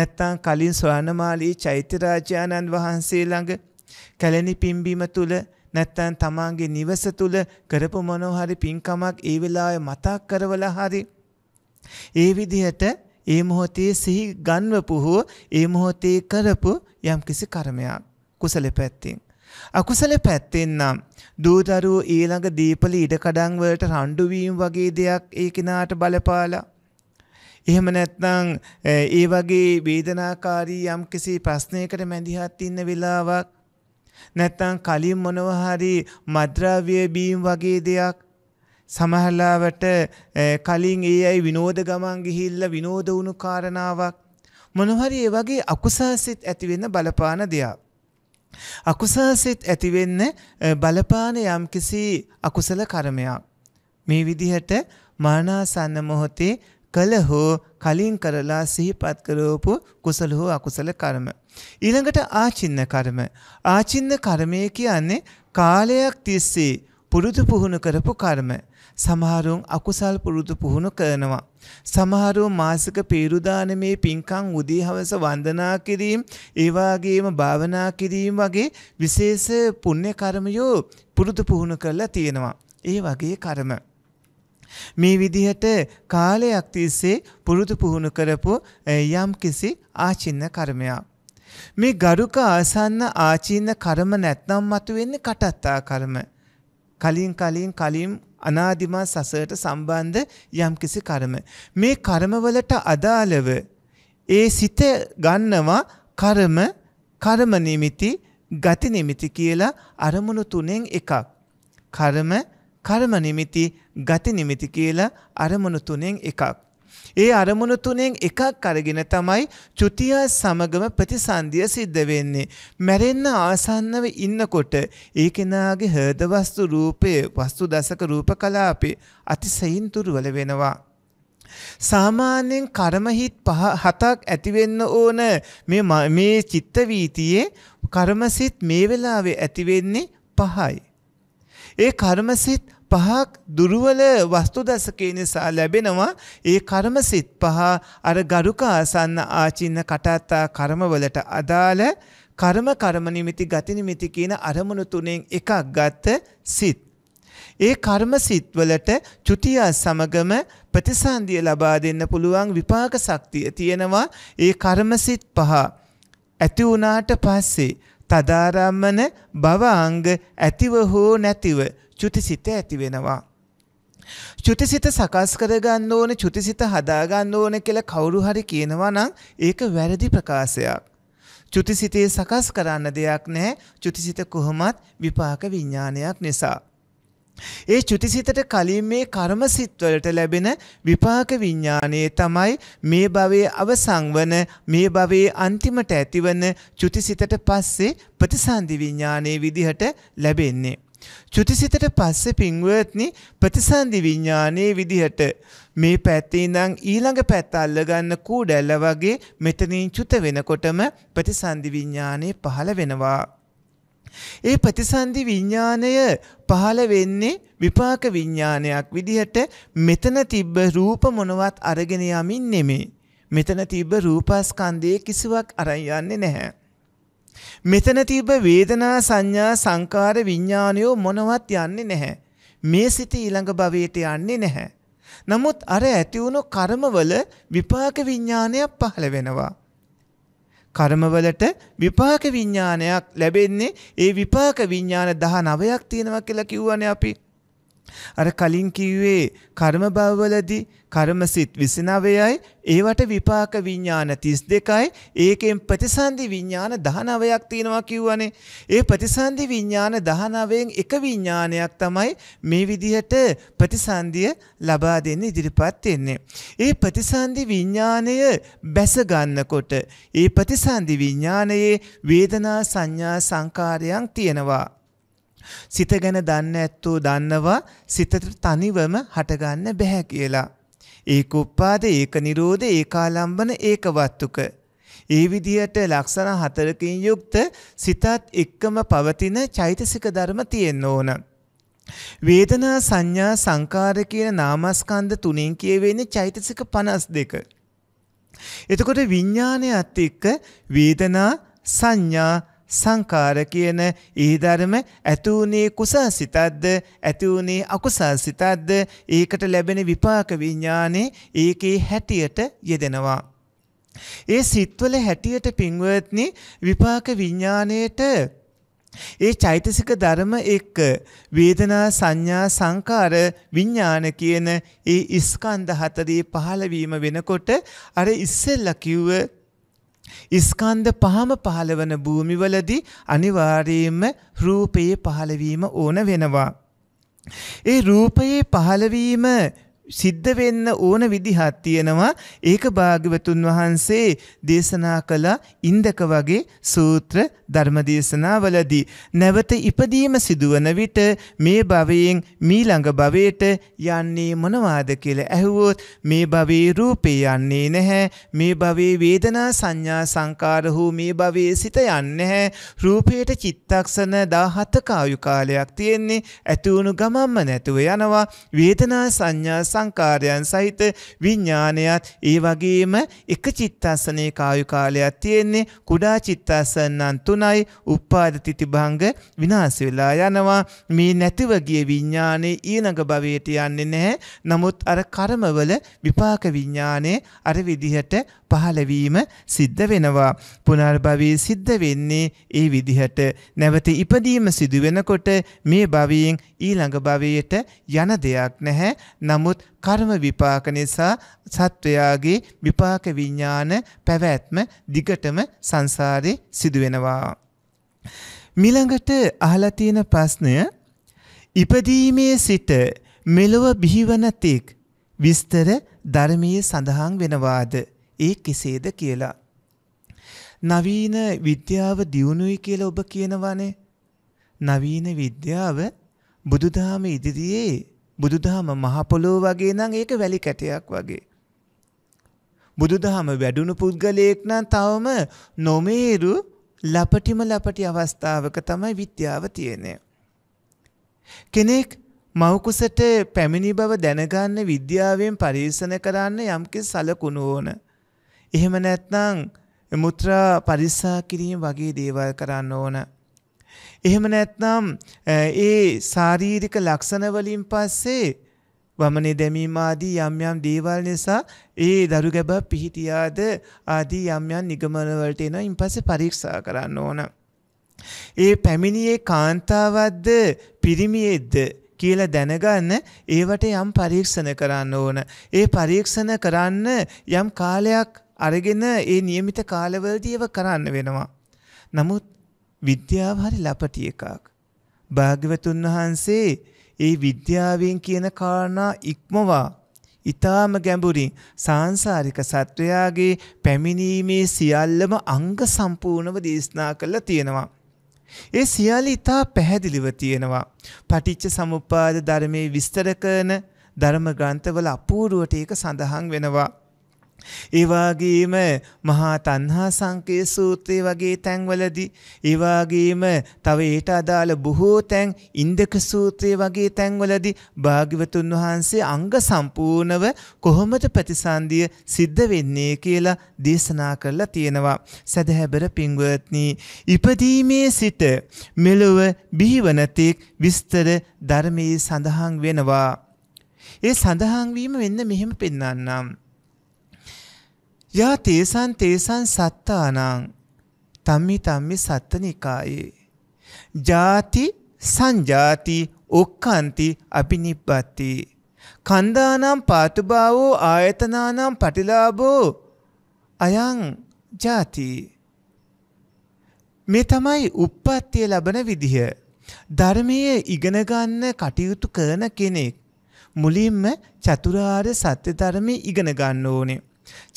නැත්තම් කලින් ස්වර්ණමාලී චෛත්‍ය රාජානන් වහන්සේ ළඟ කැලණි පිම්බීම තුල නැත්තම් තමාගේ නිවස තුල කරපු මොනෝhari පින්කමක් ඒ වෙලාවේ මතක් කරවලා හරි ඒ විදිහට ඒ මොහොතේ සිහි ගන්වපු හෝ ඒ මොහොතේ කරපු යම්කිසි කර්මයක් කුසල පැත්තෙන් අකුසල පැත්තෙන් නම් දූදරුවෝ ඊළඟ දීපල ඉඩකඩම් වලට රණ්ඩු වීම වගේ දෙයක් ඒ කෙනාට බලපාලා එහෙම නැත්නම් ඒ වගේ වේදනාකාරී යම්කිසි ප්‍රශ්නයකට මැදිහත් ඉන්න වෙලාවක් නැත්නම් කලින් මොනවා හරි මද්‍රව්‍ය බීම් වගේ දෙයක් සමහරලාවට කලින් ඒ අය විනෝද ගමන් ගිහිල්ලා විනෝද වුණු කාරණාවක් මොනවා හරි ඒ වගේ අකුසසිත ඇති වෙන බලපාන දෙයක් අකුසල සිත් ඇතිවෙන්න බලපාන යම්කිසි අකුසල කර්මයක්. මේ විදිහට මරණාසන්න මොහොතේ කළ හෝ කලින් කරලා සිහිපත් කරවපු කුසල හෝ අකුසල කර්ම. ඊළඟට ආචින්න කර්ම. ආචින්න කර්මය කියන්නේ කාලයක් තිස්සේ පුරුදු පුහුණු කරපු කර්ම. සමහරුන් අකුසල් පුරුදු පුහුණු කරනවා. සමහරව මාසික පේරුදානමේ පින්කම් උදේ හවස වන්දනා කිරීම, ඒ වගේම භාවනා කිරීම වගේ විශේෂ පුණ්‍ය කර්මයෝ පුරුදු පුහුණු කරලා තියෙනවා. ඒ වගේ කර්ම මේ විදිහට කාලයක් තිස්සේ පුරුදු පුහුණු කරපු යම්කිසි ආචින්න කර්මයක්. මේ ගරුක ආසන්න ආචින්න කර්ම නැත්නම් මතුවෙන්නේ කටත්තා කර්ම. කලින් කලින් කලින් අනාදිමා සසරට සම්බන්ධ යම්කිසි කර්ම. මේ කර්මවලට අදාළව ඒ සිත ගන්නවා කර්ම කර්ම නිමිති ගති නිමිති කියලා අරමුණු තුනෙන් එකක්. කර්ම කර්ම නිමිති ගති නිමිති කියලා අරමුණු තුනෙන් එකක්. ඒ අරමුණු තුනෙන් එකක් අරගෙන තමයි චුතිය සමගම ප්‍රතිසන්දිය සිද්ධ වෙන්නේ. මැරෙන්න ආසන්නව ඉන්නකොට ඒ කෙනාගේ හෘද වස්තු රූපයේ වස්තු දසක රූප කලාපේ අතිශයින් දුර්වල වෙනවා. සාමාන්‍යයෙන් කර්මහිත් පහ හතක් ඇතිවෙන්න ඕන මේ මේ චිත්ත වීතියේ කර්මසිත මේ වෙලාවේ ඇතිවෙන්නේ පහයි. ඒ කර්මසිත පහක් දුර්වල වස්තු දසකේ නිසා ලැබෙනවා ඒ කර්ම සිත් පහ අර ගරුක ආසන්න ආචින්න කටත්තා කර්මවලට අදාළ කර්ම කර්ම නිමිති ගති නිමිති කියන අරමුණු තුනෙන් එකක් ගත්ත සිත් ඒ කර්ම සිත්වලට චුතියා සමගම ප්‍රතිසන්දිය ලබා දෙන්න පුළුවන් විපාක ශක්තිය තියෙනවා ඒ කර්ම සිත් පහ ඇති වුණාට පස්සේ තදාරම්මන භවංග ඇතිව හෝ නැතිව චුතිසිත ඇති වෙනවා. චුතිසිත සකස් කරගන්න ඕන චුතිසිත හදාගන්න ඕන කියලා කවුරු හරි කියනවා නම් ඒක වැරදි ප්‍රකාශයක්. චුතිසිතේ සකස් කරන්න දෙයක් නැහැ. චුතිසිත කොහොමත් විපාක විඥානයක් නිසා. ඒ චුතිසිතට කලින් මේ කර්ම සිත්වලට ලැබෙන විපාක විඥානයේ තමයි මේ භවයේ අවසන් වන මේ භවයේ අන්තිමට ඇතිවන චුතිසිතට පස්සේ ප්‍රතිසන්දි විඥානයේ විදිහට ලැබෙන්නේ. චුටිසිතට පස්සේ පින්වත්නි ප්‍රතිසන්දි විඥානයේ විදිහට මේ පැත්තේ ඉඳන් ඊළඟ පැත්ත අල්ලගන්න කූඩැල්ල වගේ මෙතනින් චුත වෙනකොටම ප්‍රතිසන්දි විඥානය පහළ වෙනවා. ඒ ප්‍රතිසන්දි විඥානය පහළ වෙන්නේ විපාක විඥානයක් විදිහට මෙතන තිබ්බ රූප මොනවත් අරගෙන යමින් නෙමෙයි. මෙතන තිබ්බ රූපස්කන්ධයේ කිසිවක් අරන් යන්නේ නැහැ. මෙතන තිබ්බ වේදනා සංඥා සංකාර විඥානයෝ මොනවත් යන්නේ නැහැ. මේ සිත ඊළඟ භවයට යන්නේ නැහැ. නමුත් අර ඇති වුණු කර්මවල විපාක විඥානයක් පහළ වෙනවා. කර්මවලට විපාක විඥානයක් ලැබෙන්නේ ඒ විපාක විඥාන 19ක් තියෙනවා කියලා කිව්වනේ අපි. අර කලින් කිව්වේ කර්ම භවවලදී කර්මසිත 29යි ඒවට විපාක විඥාන 32යි ඒකෙන් ප්‍රතිසන්දි විඥාන 19ක් තියෙනවා කිව්වනේ ඒ ප්‍රතිසන්දි විඥාන 19න් එක විඥානයක් තමයි මේ විදිහට ප්‍රතිසන්දිය ලබා දෙන්න ඉදිරිපත් වෙන්නේ ඒ ප්‍රතිසන්දි විඥානය බැස ගන්නකොට ඒ ප්‍රතිසන්දි විඥානයේ වේදනා සංඥා සංකාරයන් තියෙනවා සිත ගැන දන්න ඇත්තෝ දන්නවා සිතට තනිවම හටගන්න බැහැ කියලා. ඒක උප්පාද ඒක නිරෝධ ඒකාලම්බන ඒකවත්තුක. ඒ විදිහට ලක්ෂණ හතරකින් යුක්ත සිතත් එක්කම පවතින චෛතසික ධර්ම තියෙන්න ඕන. වේදනා සංඥා සංකාර කියන නාමස්කන්ධ තුنين කියවෙන්නේ චෛතසික 52. එතකොට විඥානයත් එක්ක වේදනා සංඥා සංකාර කියන ඊධර්ම ඇතිවුණේ කුසල් සිතක්ද ඇතිවුණේ අකුසල් සිතක්ද ඒකට ලැබෙන විපාක විඥානේ ඒකේ හැටියට යෙදෙනවා. ඒ සිත්වල හැටියට පින්වත්නි විපාක විඥාණයට ඒ චෛතසික ධර්ම එක්ක වේදනා සංඥා සංකාර විඥාන කියන ඒ ස්කන්ධ හතරේ පහළවීම වෙනකොට අර ඉස්සෙල්ලා කිව්ව ස්කන්ධ පහම පහළ වන භූමිවලදී අනිවාර්යයෙන්ම රූපයේ පහළවීම ඕන වෙනවා. ඒ රූපයේ පහළවීම සිද්ධ වෙන්න ඕන විදිහක් තියෙනවා ඒක භාග්‍යවතුන් වහන්සේ දේශනා කළ ඉන්දක වගේ සූත්‍ර ධර්ම දේශනාවලදී නැවත ඉපදීම සිදුවන විට මේ භවයෙන් මීළඟ භවයට යන්නේ මොනවාද කියලා ඇහුවොත් මේ භවයේ රූපේ යන්නේ නැහැ මේ භවයේ වේදනා සංඥා සංකාර හෝ මේ භවයේ සිත යන්නේ නැහැ රූපයට චිත්තක්ෂණ 17 කායු කාලයක් තියෙන්නේ ඇති වුණු ගමම්ම නැතුව යනවා වේදනා සංඥා සංකාරයන් සහිත විඤ්ඥානයත් ඒ වගේම එක චිත්තාසනය කායුකාලයක් තියෙන්නේ කුඩා චිත්තාසන්නන් තුනයි උප්පාද තිතිභංග විනාස වෙලා යනවා මේ නැතිවගේ විඤ්ඥානය ඊනඟ භවයට යන්නේ නැහැ නමුත් අර කරමවල විපාක විඤ්ඥානය අර විදිහට පහළවීම සිද්ධ වෙනවා. පුනර්භවයේ සිද්ධ වෙන්නේ ඒ විදිහට නැවත ඉපදීම සිදු වෙනකොට මේ භවයෙන් ඊළඟ භවයට යන දෙයක් නැහැ. නමුත් කර්ම විපාක නිසා සත්වයාගේ විපාක විඥාන පැවැත්ම දිගටම සංසාරේ සිදු වෙනවා. මිළඟට අහලා තියෙන ප්‍රශ්නය ඉපදීමේ සිට මෙලොව බිහිවන තෙක් විස්තර ධර්මයේ සඳහන් වෙනවාද ඒ කෙසේද කියලා. නවීන විද්‍යාව දියුණුයි කියලා ඔබ කියනවානේ. නවීන විද්‍යාව බුදුදහම ඉදිරියේ බුදුදහම මහ පොළොව වගේ නම් ඒක වැලි කැටයක් වගේ. බුදුදහම වැඩුණු පුද්ගලයෙක් නම් තවම නොමේරු ලපටිම ලපටි අවස්ථාවක තමයි විද්‍යාව තියෙන්නේ. කෙනෙක් මවකුසට පැමිණි බව දැනගන්න විද්‍යාවෙන් පරීක්ෂණ කරන්න යම්කිසි සලකුණු ඕන. එහෙම නැත්නම් මුත්‍රා පරිස්සා කිරීම වගේ දේවල් කරන්න ඕන. එහෙම නැත්නම් ඒ ශාරීරික ලක්ෂණ වලින් පස්සේ වමනේ දැමීම ආදී යම් යම් දේවල් නිසා ඒ දරු ගැබ පිහිටියාද ආදී යම් යම් නිගමන වලට එනවා. ඉන්පස්සේ පරීක්ෂා කරන්න ඕන. ඒ පැමිණියේ කාන්තාවක්ද පිරිමියෙක්ද කියලා දැනගන්න ඒවට යම් පරීක්ෂණ කරන්න ඕන. ඒ පරීක්ෂණ කරන්න යම් කාලයක් අරගෙන ඒ નિયમિત කාලවලදී ඒව කරන්න වෙනවා. නමුත් විද්‍යාව හරි ලපටි එකක්. භාග්‍යවතුන් වහන්සේ ඒ විද්‍යාවෙන් කියන කාරණා ඉක්මවා ඊටාම ගැඹුරින් සාංශාරික සත්වයාගේ පැමිණීමේ සියල්ලම අංග සම්පූර්ණව දේශනා කළා තියෙනවා. ඒ සියල්ල ඊටා පැහැදිලිව තියෙනවා. පටිච්ච සමුප්පාද ධර්මයේ විස්තර කරන ධර්ම ග්‍රන්ථවල අපූර්වට ඒක සඳහන් වෙනවා. ඒවාගේම මහා තන්හා සංකය සූත්‍රය වගේ තැන්වලදි. ඒවාගේම තව ඒට අදාළ බොහෝ තැන් ඉන්දක සූත්‍රය වගේ තැන්වලදි භාගිවතුන් වහන්සේ අංග සම්පූර්ණව කොහොමට ප්‍රතිසන්දිය සිද්ධ වෙන්නේ කියලා දේශනා කරලා තියෙනවා. සැදහැබර පින්වත්නී. ඉපදීමේ සිට මෙලොව බිහිවනතෙක් විස්තර ධර්මයේ සඳහන් වෙනවා. ඒ සඳහන් වීම මෙන්න මෙහෙම පෙන්වන්නම්. යා තේසන් තේසන් සත්තානං තම්මි තම්මි සත්ත නිකායේ. ජාති සංජාති ඔක්කන්ති අභිනිබ්බත්ති. කන්දානම් පාතුභාවෝ ආයතනානම් පටිලාබෝ අයං ජාති. මේ තමයි උප්පත්තිය ලබන විදිහ. ධර්මය ඉගෙනගන්න කටයුතු කරන කෙනෙක්. මුලින්ම චතුරාර් සත්‍ය ධර්මය ඉගෙන ගන්න ඕනේ.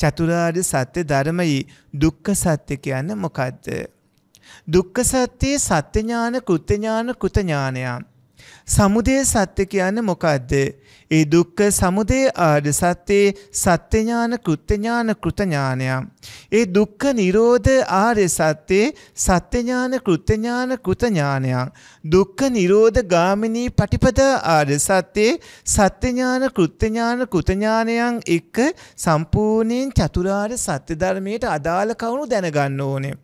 චතුරාර්ය සත්‍ය ධර්මයි දුක්ඛ සත්‍ය කියන්නේ මොකද්ද? දුක්ඛ සත්‍යයේ සත්‍ය ඥාන, කෘත්‍ය ඥාන, කෘත ඥානය. සමුදය සත්‍ය කියන්නේ මොකද්ද? ඒ දුක්ඛ සමුදය ආර්ය සත්‍යේ සත්‍ය ඥාන කෘත්‍ය ඥාන කෘත ඥානය. ඒ දුක්ඛ නිරෝධ ආර්ය සත්‍යේ සත්‍ය ඥාන කෘත්‍ය ඥාන කෘත ඥානය. දුක්ඛ නිරෝධ ගාමිනී පටිපදා ආර්ය සත්‍යේ සත්‍ය ඥාන කෘත්‍ය ඥාන කෘත ඥානයන් එක්ක සම්පූර්ණයෙන් චතුරාර්ය සත්‍ය ධර්මයට අදාළ කවුණු දැනගන්න ඕනේ.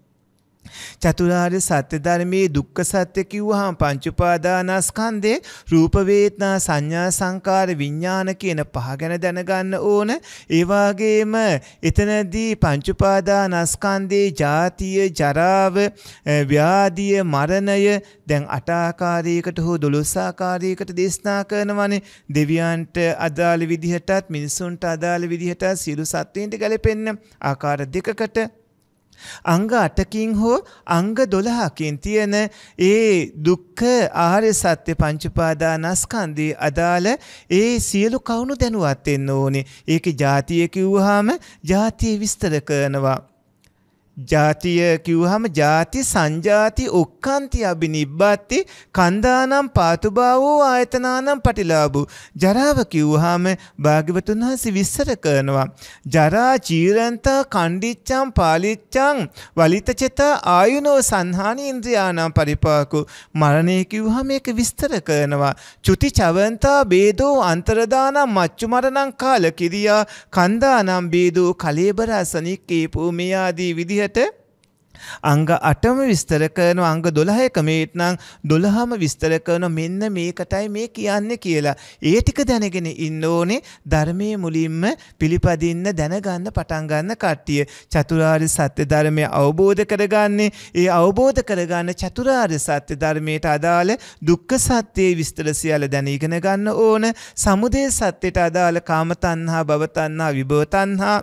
චතුරාර්ය සත්‍ය ධර්මයේ දුක්ඛ සත්‍ය කිව්වහම පංච උපාදානස්කන්ධේ රූප වේදනා සංඥා සංකාර විඥාන කියන පහ ගැන දැනගන්න ඕන ඒ වගේම එතනදී පංච උපාදානස්කන්ධේ ජාතිය ජරාව ව්‍යාධිය මරණය දැන් අට ආකාරයකට හෝ දොළොස් ආකාරයකට දේශනා කරනවානේ දෙවියන්ට අදාළ විදිහටත් මිනිසුන්ට අදාළ විදිහට සියලු සත්ත්වයින්ට ගැලපෙන්න ආකාර දෙකකට අංග 8කින් හෝ අංග 12කින් තියෙන ඒ දුක්ඛ ආර්ය සත්‍ය පංච උපාදානස්කන්ධේ අදාළ ඒ සියලු කවුණු දැනුවත් වෙන්න ඕනේ. ඒකේ ಜಾතිය කිව්වහම ಜಾතිය විස්තර කරනවා. ජාතිය කිව්හම ජාති සංජාති ඔක්කන්ති අබිනිබ්බත්ති කන්දානම් පාතුභාවෝ ආයතනානම් පටිලාබු. ජරාව කිව්හාම භාගිවතුන් හසි විස්සර කරනවා. ජරා චීරන්තා කණ්ඩිච්චම් පාලිච්චං වලිතචෙතා ආයුනෝ සංහානි ඉන්ද්‍රයානම් පරිපාකු. මරණය කිව්හම එක විස්තර කරනවා. චුති චවන්තා බේදෝ අන්තරදානම් මච්චුමරණං කාල කිරියා කන්දානම් බේදෝ කලේබර අසනික්කේ පූමයාදී විදිහට විදිහට අංග අටම විස්තර කරන අංග දොළහයක මේත්නම් දොළහම විස්තර කරන මෙන්න මේකටයි මේ කියන්න කියලා. ඒ ටික දැනගෙන ඉන්න ඕනේ ධර්මය මුලින්ම පිළිපදින්න දැනගන්න පටන්ගන්න කට්ටිය. චතුරාර් සත්‍ය ධර්මය අවබෝධ කරගන්නේ ඒ අවබෝධ කරගන්න චතුරාර් සත්‍ය ධර්මයට අදාළ දුක්ක සත්‍යයේ විස්තර සියල දැනීගෙන ගන්න ඕන සමුදේ සත්‍යයට අදාළ කාමතන්හා භවතන්හා විභවතන්හා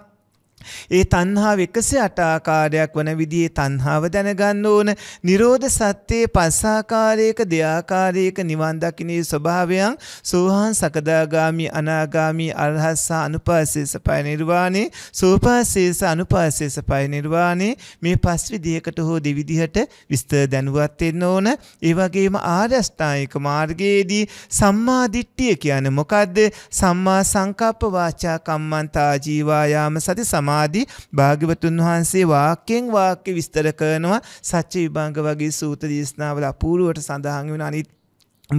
ඒ තණ්හාව 108 ආකාරයක් වන විදිහේ තණ්හාව දැනගන්න ඕන. නිරෝධ සත්‍යයේ පස් ආකාරයක දෙආකාරයක නිවන් දකින්නේ ස්වභාවයන් සෝහාන් සකදාගාමි අනාගාමි අරහස් අනුපාසේස පය නිර්වාණේ සෝපාසේස අනුපාසේස පය නිර්වාණේ මේ පස් විදිහකට හෝ දෙවිදිහට විස්තර දැනුවත් වෙන්න ඕන. ඒ වගේම ආරෂ්ඨායක මාර්ගයේදී සම්මා දිට්ඨිය කියන්නේ මොකද්ද? සම්මා සංකප්ප වාචා කම්මන්තා ජීවායාම සති සමා සමාධි භාග්‍යවතුන් වහන්සේ වාක්‍යයෙන් වාක්‍ය විස්තර කරනවා සච්ච විභංග වගේ සූත දේශනාවල අපූර්වට සඳහන් වෙන අනිත්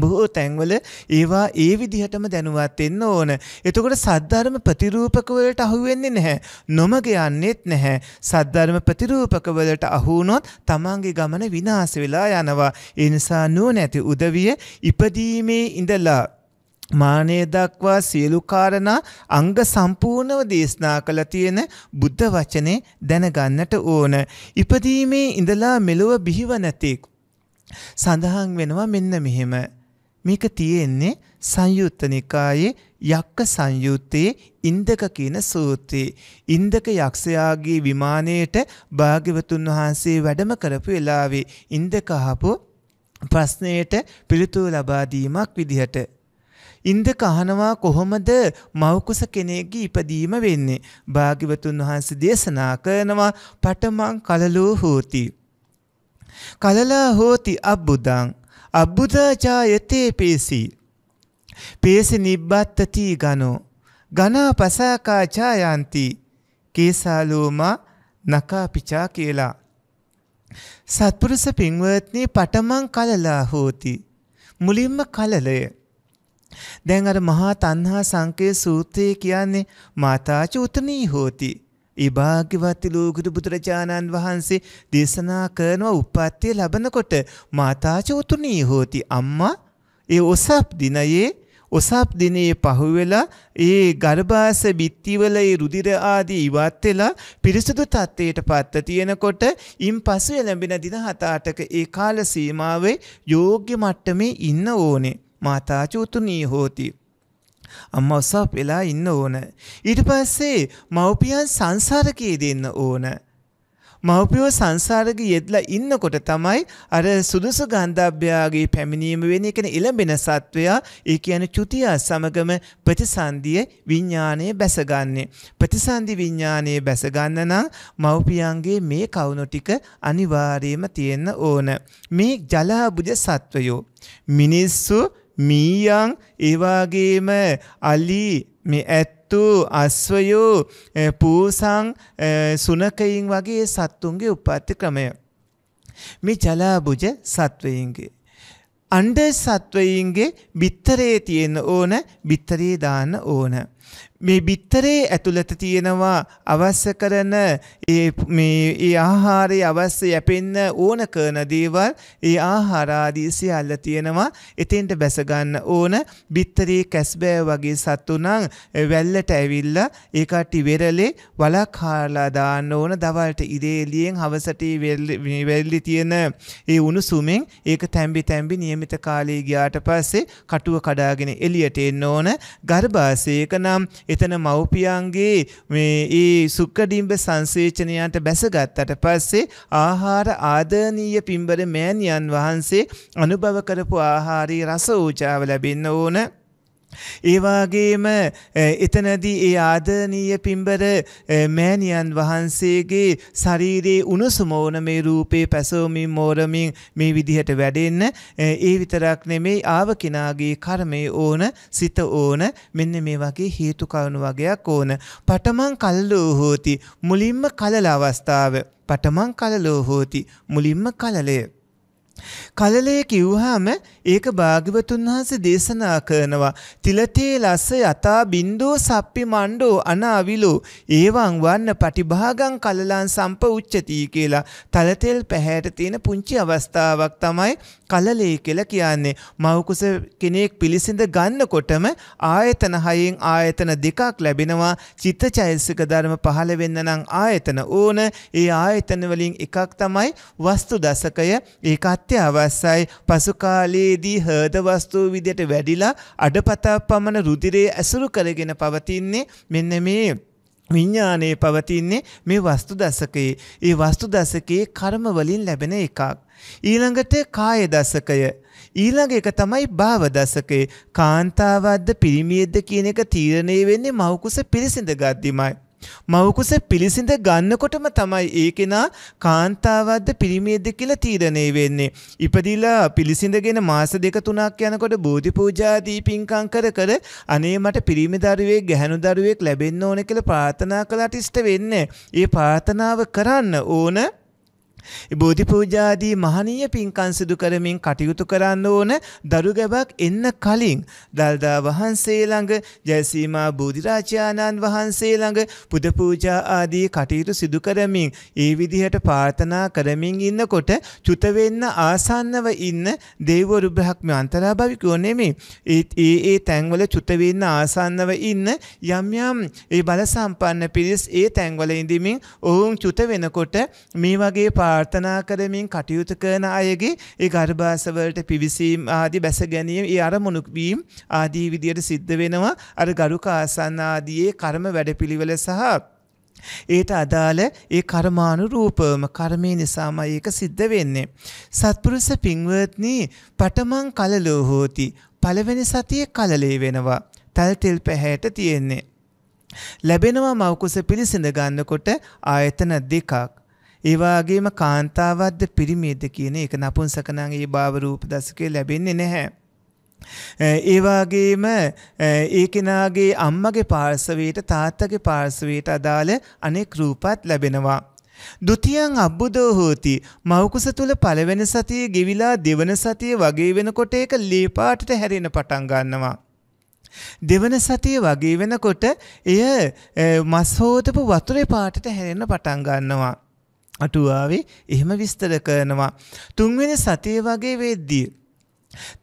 බොහෝ තැන්වල ඒවා ඒ විදිහටම දැනුවත් වෙන්න ඕන. එතකොට සද්ධර්ම ප්‍රතිරූපක වලට අහු වෙන්නේ නැහැ. නොමග යන්නේත් නැහැ. සද්ධර්ම ප්‍රතිරූපක වලට අහු වුණොත් තමන්ගේ ගමන විනාශ වෙලා යනවා. ඒ නිසා නුවණැති උදවිය ඉපදීමේ ඉඳලා මානය දක්වා සියලු කාරණා අංග සම්පූර්ණව දේශනා කළ තියෙන බුද්ධ වචනේ දැනගන්නට ඕන. ඉපදීමේ ඉඳලා මෙලොව බිහිවනතෙක් සඳහන් වෙනවා මෙන්න මෙහෙම. මේක තියෙන්නේ සංයුත්ත නිකායේ යක්ක සංයුත්තේ ඉන්දක කියන සූත්‍රයේ ඉන්දක යක්ෂයාගේ විමානයට භාග්‍යවතුන් වහන්සේ වැඩම කරපු වෙලාවේ ඉන්දක අහපු ප්‍රශ්නයට පිළිතුරු ලබා දීමක් විදිහට ඉන්දක අහනවා කොහොමද මවකුස කෙනෙක්ගේ ඉපදීම වෙන්නේ. භාගිවතුන් වහන්සේ දේශනා කරනවා පටමං කලලෝ හෝති. කලලා හෝති අබ්බුදං අබ්බුදාචායතේ පේසි. පේසි නිබ්බත්තති ගනෝ. ගනා පසාකාචායන්ති කේසාලෝමා නකාපිචා කියලා. සත්පුරුෂ පින්වත්නි පටමං කලලා හෝති. මුලින්ම කලලය. දැන් අර මහා තණ්හා සංකේ සූත්‍රය කියන්නේ මාතාච උතනී හෝති. ඒ භාග්‍යවත් ලෝකුරු බුදුරජාණන් වහන්සේ දේශනා කරන උප්පත්තිය ලැබනකොට මාතාච උතුණී හෝති අම්මා ඒ ඔසප් දිනයේ ඔසප් දිනේ පහුවෙලා ඒ ගර්භාස බිත්තිවල ඒ රුධිර ආදී ඉවත් වෙලා පිරිසුදු තත්ත්වයට පත්ව තියෙනකොට ඉන් පසුව ලැබෙන දින 7-8ක ඒ කාල සීමාවේ යෝග්‍ය මට්ටමේ ඉන්න ඕනේ. මාතාචූතුනී හෝති. අම්ම ඔසප් වෙලා ඉන්න ඕන. ඊට පස්සේ මව්පියන් සංසාරකයේ දෙන්න ඕන. මව්පියෝ සංසාරක යෙදලා ඉන්නකොට තමයි අර සුදුසු ගන්ධබ්‍යයාගේ පැමිණීම වෙන එකන එළඹෙන සත්වයා ඒ කියන චුතියා සමගම ප්‍රතිසන්දිය විඤ්ඥානය බැසගන්නේ. ප්‍රතිසන්දි විඤ්ඥානයේ බැසගන්න නම් මව්පියන්ගේ මේ කවුණොටික අනිවාරයම තියෙන්න ඕන. මේ ජලාබුජ සත්වයෝ. මිනිස්සු මීයන් ඒවාගේම අලි මේ ඇත්තු අස්වයෝ පූසං සුනකයින් වගේ සත්තුන්ගේ උපත්ති ක්‍රමය. මේ ජලාබුජ සත්වයින්ගේ. අන්ඩ සත්වයින්ගේ බිත්තරේ තියෙන ඕන බිත්තරේ දාන්න ඕන. මේ බිත්තරේ ඇතුළත තියෙනවා අවශ්‍ය කරන මේ ආහාරය අවශ්‍ය යැපෙන්න ඕන කරන දේවල් ඒ ආහාරාදී සියල්ල තියෙනවා එතෙන්ට බැස ගන්න ඕන බිත්තරේ කැස්බෑ වගේ සත්තුනම් වැල්ලට ඇවිල්ලා ඒ කට්ටි වෙරළේ වලක් හාරලා දාන්න ඕන දවල්ට ඉරේ එළියෙන් හවසට මේ වැල්ලි තියෙන ඒ උණුසුමෙන් ඒක තැඹි තැඹි નિયમિત කාලේ ගියාට පස්සේ කටුව කඩාගෙන එළියට එන්න ඕන ගර්භාෂයක නම් එතන මව්පියන්ගේ මේ ඒ සුක්කඩිම්බ සංසේචනයන්ට බැසගත්තට පස්සේ ආහාර ආදනීය පිම්බර මෑණියන් වහන්සේ අනුභව කරපු ආහාරී රස ඌජාව ලැබෙන්න ඕන ඒ වගේම එතනදී ඒ ආදරණීය පින්බර මෑණියන් වහන්සේගේ ශරීරයේ උණුසුම ඕන මේ රූපේ පැසවමින් මෝරමින් මේ විදිහට වැඩෙන්න ඒ විතරක් නෙමෙයි ආව කෙනාගේ කර්මය ඕන සිත ඕන මෙන්න මේ වගේ හේතු කරුණු වගේක් ඕන. පටමන් කල්ලෝ හෝති මුලින්ම කලල අවස්ථාව. පටමන් කලලෝ හෝති මුලින්ම කලලය. කලලය කිව්වහම ඒක භාග්‍යවතුන් වහන්සේ දේශනා කරනවා තිලතේ ලස්ස යතා බින්දෝ සප්පි මණ්ඩෝ අනාවිලෝ ඒවං වන්න පටිභාගං කලලං සම්ප උච්චති කියලා තලතෙල් පැහැයට තියෙන පුංචි අවස්ථාවක් තමයි කලලේ කියලා කියන්නේ මවකුස කෙනෙක් පිළිසිඳ ගන්නකොටම ආයතන හයෙන් ආයතන දෙකක් ලැබෙනවා චිත්තචෛසික ධර්ම පහළ වෙන්න නම් ආයතන ඕන ඒ ආයතන වලින් එකක් තමයි වස්තු දසකය ඒක අත්‍යවශ්‍යයි පසු කාලයේදී හෘද වස්තු විදියට වැඩිලා අඩපතා පමණ රුධිරය ඇසුරු කරගෙන පවතින්නේ මෙන්න මේ විඤ්ඥානයේ පවතින්නේ මේ වස්තු දසකයේ ඒ වස්තු දසකයේ කර්මවලින් ලැබෙන එකක්. ඊළඟට කාය දසකය. ඊළඟ එක තමයි භාව දසකයේ කාන්තාවද්ද පිරිමියද්ද කියන එක තීරණය වෙන්නේ මවකුස පිරිසිඳ ගද්දිමයි. මවකුස පිළිසිඳ ගන්නකොටම තමයි ඒ කෙනා කාන්තාවක්ද පිරිමියෙක්ද කියලා තීරණය වෙන්නේ. ඉපදිලා පිළිසිඳගෙන මාස දෙක තුනක් යනකොට බෝධි පූජාදී පින්කම් කර කර අනේ මට පිරිමි දරුවෙක් ගැහණු දරුවෙක් ලැබෙන්න ඕන කියලා ප්‍රාර්ථනා කළාට ඉෂ්ට වෙන්නේ. ඒ ප්‍රාර්ථනාව කරන්න ඕන බෝධි පූජාදී මහනීය පින්කම් සිදු කරමින් කටයුතු කරන්න ඕන දරු ගැබක් එන්න කලින් දල්දා වහන්සේ ළඟ ජයසීමා බෝධිරාජානන් වහන්සේ ළඟ පුද පූජා ආදී කටයුතු සිදු කරමින් ඒ විදිහට ප්‍රාර්ථනා කරමින් ඉන්නකොට චුත වෙන්න ආසන්නව ඉන්න දේවරු බ්‍රහ්ම අන්තරාභවිකෝ නෙමෙයි ඒ ඒ තැන්වල චුත වෙන්න ආසන්නව ඉන්න යම් යම් ඒ බල සම්පන්න පිරිස් ඒ තැන්වල ඉඳිමින් ඔවුන් චුත වෙනකොට මේ වගේ පා ප්‍රාර්ථනා කරමින් කටයුතු කරන අයගේ ඒ ගර්භාසවලට පිවිසීම් ආදී බැස ගැනීම ඒ අරමුණු වීම ආදී විදියට සිද්ධ වෙනවා අර ගරුක ආසන්න ආදීයේ කර්ම වැඩපිළිවෙල සහ ඒට අදාළ ඒ කර්මානුරූපවම කර්මය නිසාමයි ඒක සිද්ධ වෙන්නේ. සත්පුරුෂ පින්වත්නි පටමං කලලෝ හෝති. පළවෙනි සතියේ කලලේ වෙනවා. තල් තෙල් පැහැයට තියෙන්නේ. ලැබෙනවා මවකුස පිළිසිඳ ගන්නකොට ආයතන දෙකක්. ඒ වගේම කාන්තාවක්ද පිරිමියද කියන එක නපුංසකනම් ඒ භාව රූප දසකේ ලැබෙන්නේ නැහැ. ඒවාගේම ඒකෙනාගේ අම්මගේ පාර්සවයට තාත්තගේ පාර්සවයට අදාළ අනෙක් රූපත් ලැබෙනවා. දුතියන් අබ්බුදෝ හෝති මවකුස තුල පළවෙනි සතිය ගෙවිලා දෙවන සතිය වගේ වෙනකොට ඒක ලේපාටට හැරෙන පටන් ගන්නවා. දෙවන සතිය වගේ වෙනකොට එය මස් හෝතපු වතුරේ පාටට හැරෙන්න පටන් ගන්නවා. අටුවාවේ එහෙම විස්තර කරනවා. තුන්වෙනි සතිය වගේ වෙද්දී.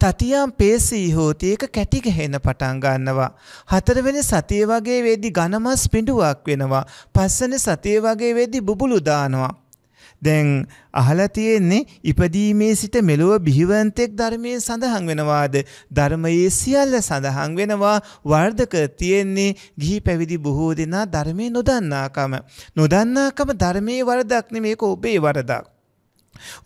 තතියම් පේසී හෝති ඒක කැටි ගහෙන පටන් ගන්නවා. හතරවෙනි සතිය වගේ වෙද්දී ඝනමස් පිඬුවක් වෙනවා. පස්වෙනි සතිය වගේ වෙද්දී බුබුලු දානවා. දැන් අහලා තියෙන්නේ ඉපදීමේ සිට මෙලොව බිහිවන්තෙක් ධර්මයේ සඳහන් වෙනවාද ධර්මයේ සියල්ල සඳහන් වෙනවා වර්ධක තියෙන්නේ ගිහි පැවිදි බොහෝ දෙනා ධර්මයේ නොදන්නාකම නොදන්නාකම ධර්මයේ වරදක් නෙමේක ඔබේ වරදක්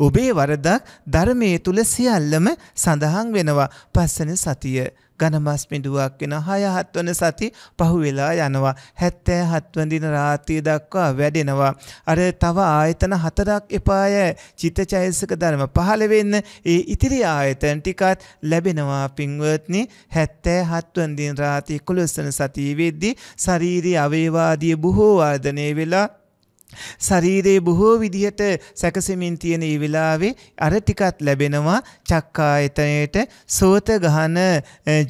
ඔබේ වරදක් ධර්මයේ තුල සියල්ලම සඳහන් වෙනවා පස්සන සතිය ගණමස් පිඩුවක් වෙන හය හත්වන සති පහුවෙලා යනවා. හැත්තෑ හත්වඳින රාතිය දක්වා වැඩෙනවා. අර තව ආයතන හතරක් එපාය චිතචෛසක ධර්ම පහළ වෙන්න ඒ ඉතිරි ආයතන ටිකත් ලැබෙනවා පින්වත්නි හැත්තෑ හත්වන්දින් රාති කොළොස්සන සතිය වෙද්දි ශරීරී අවේවාදිය බොහෝ වර්ධනය වෙලා ශරීරයේ බොහෝ විදිහට සැකසෙමින් තියෙන ඒ වෙලාවේ අර ටිකත් ලැබෙනවා චක්කායතනයේට සෝත ගහන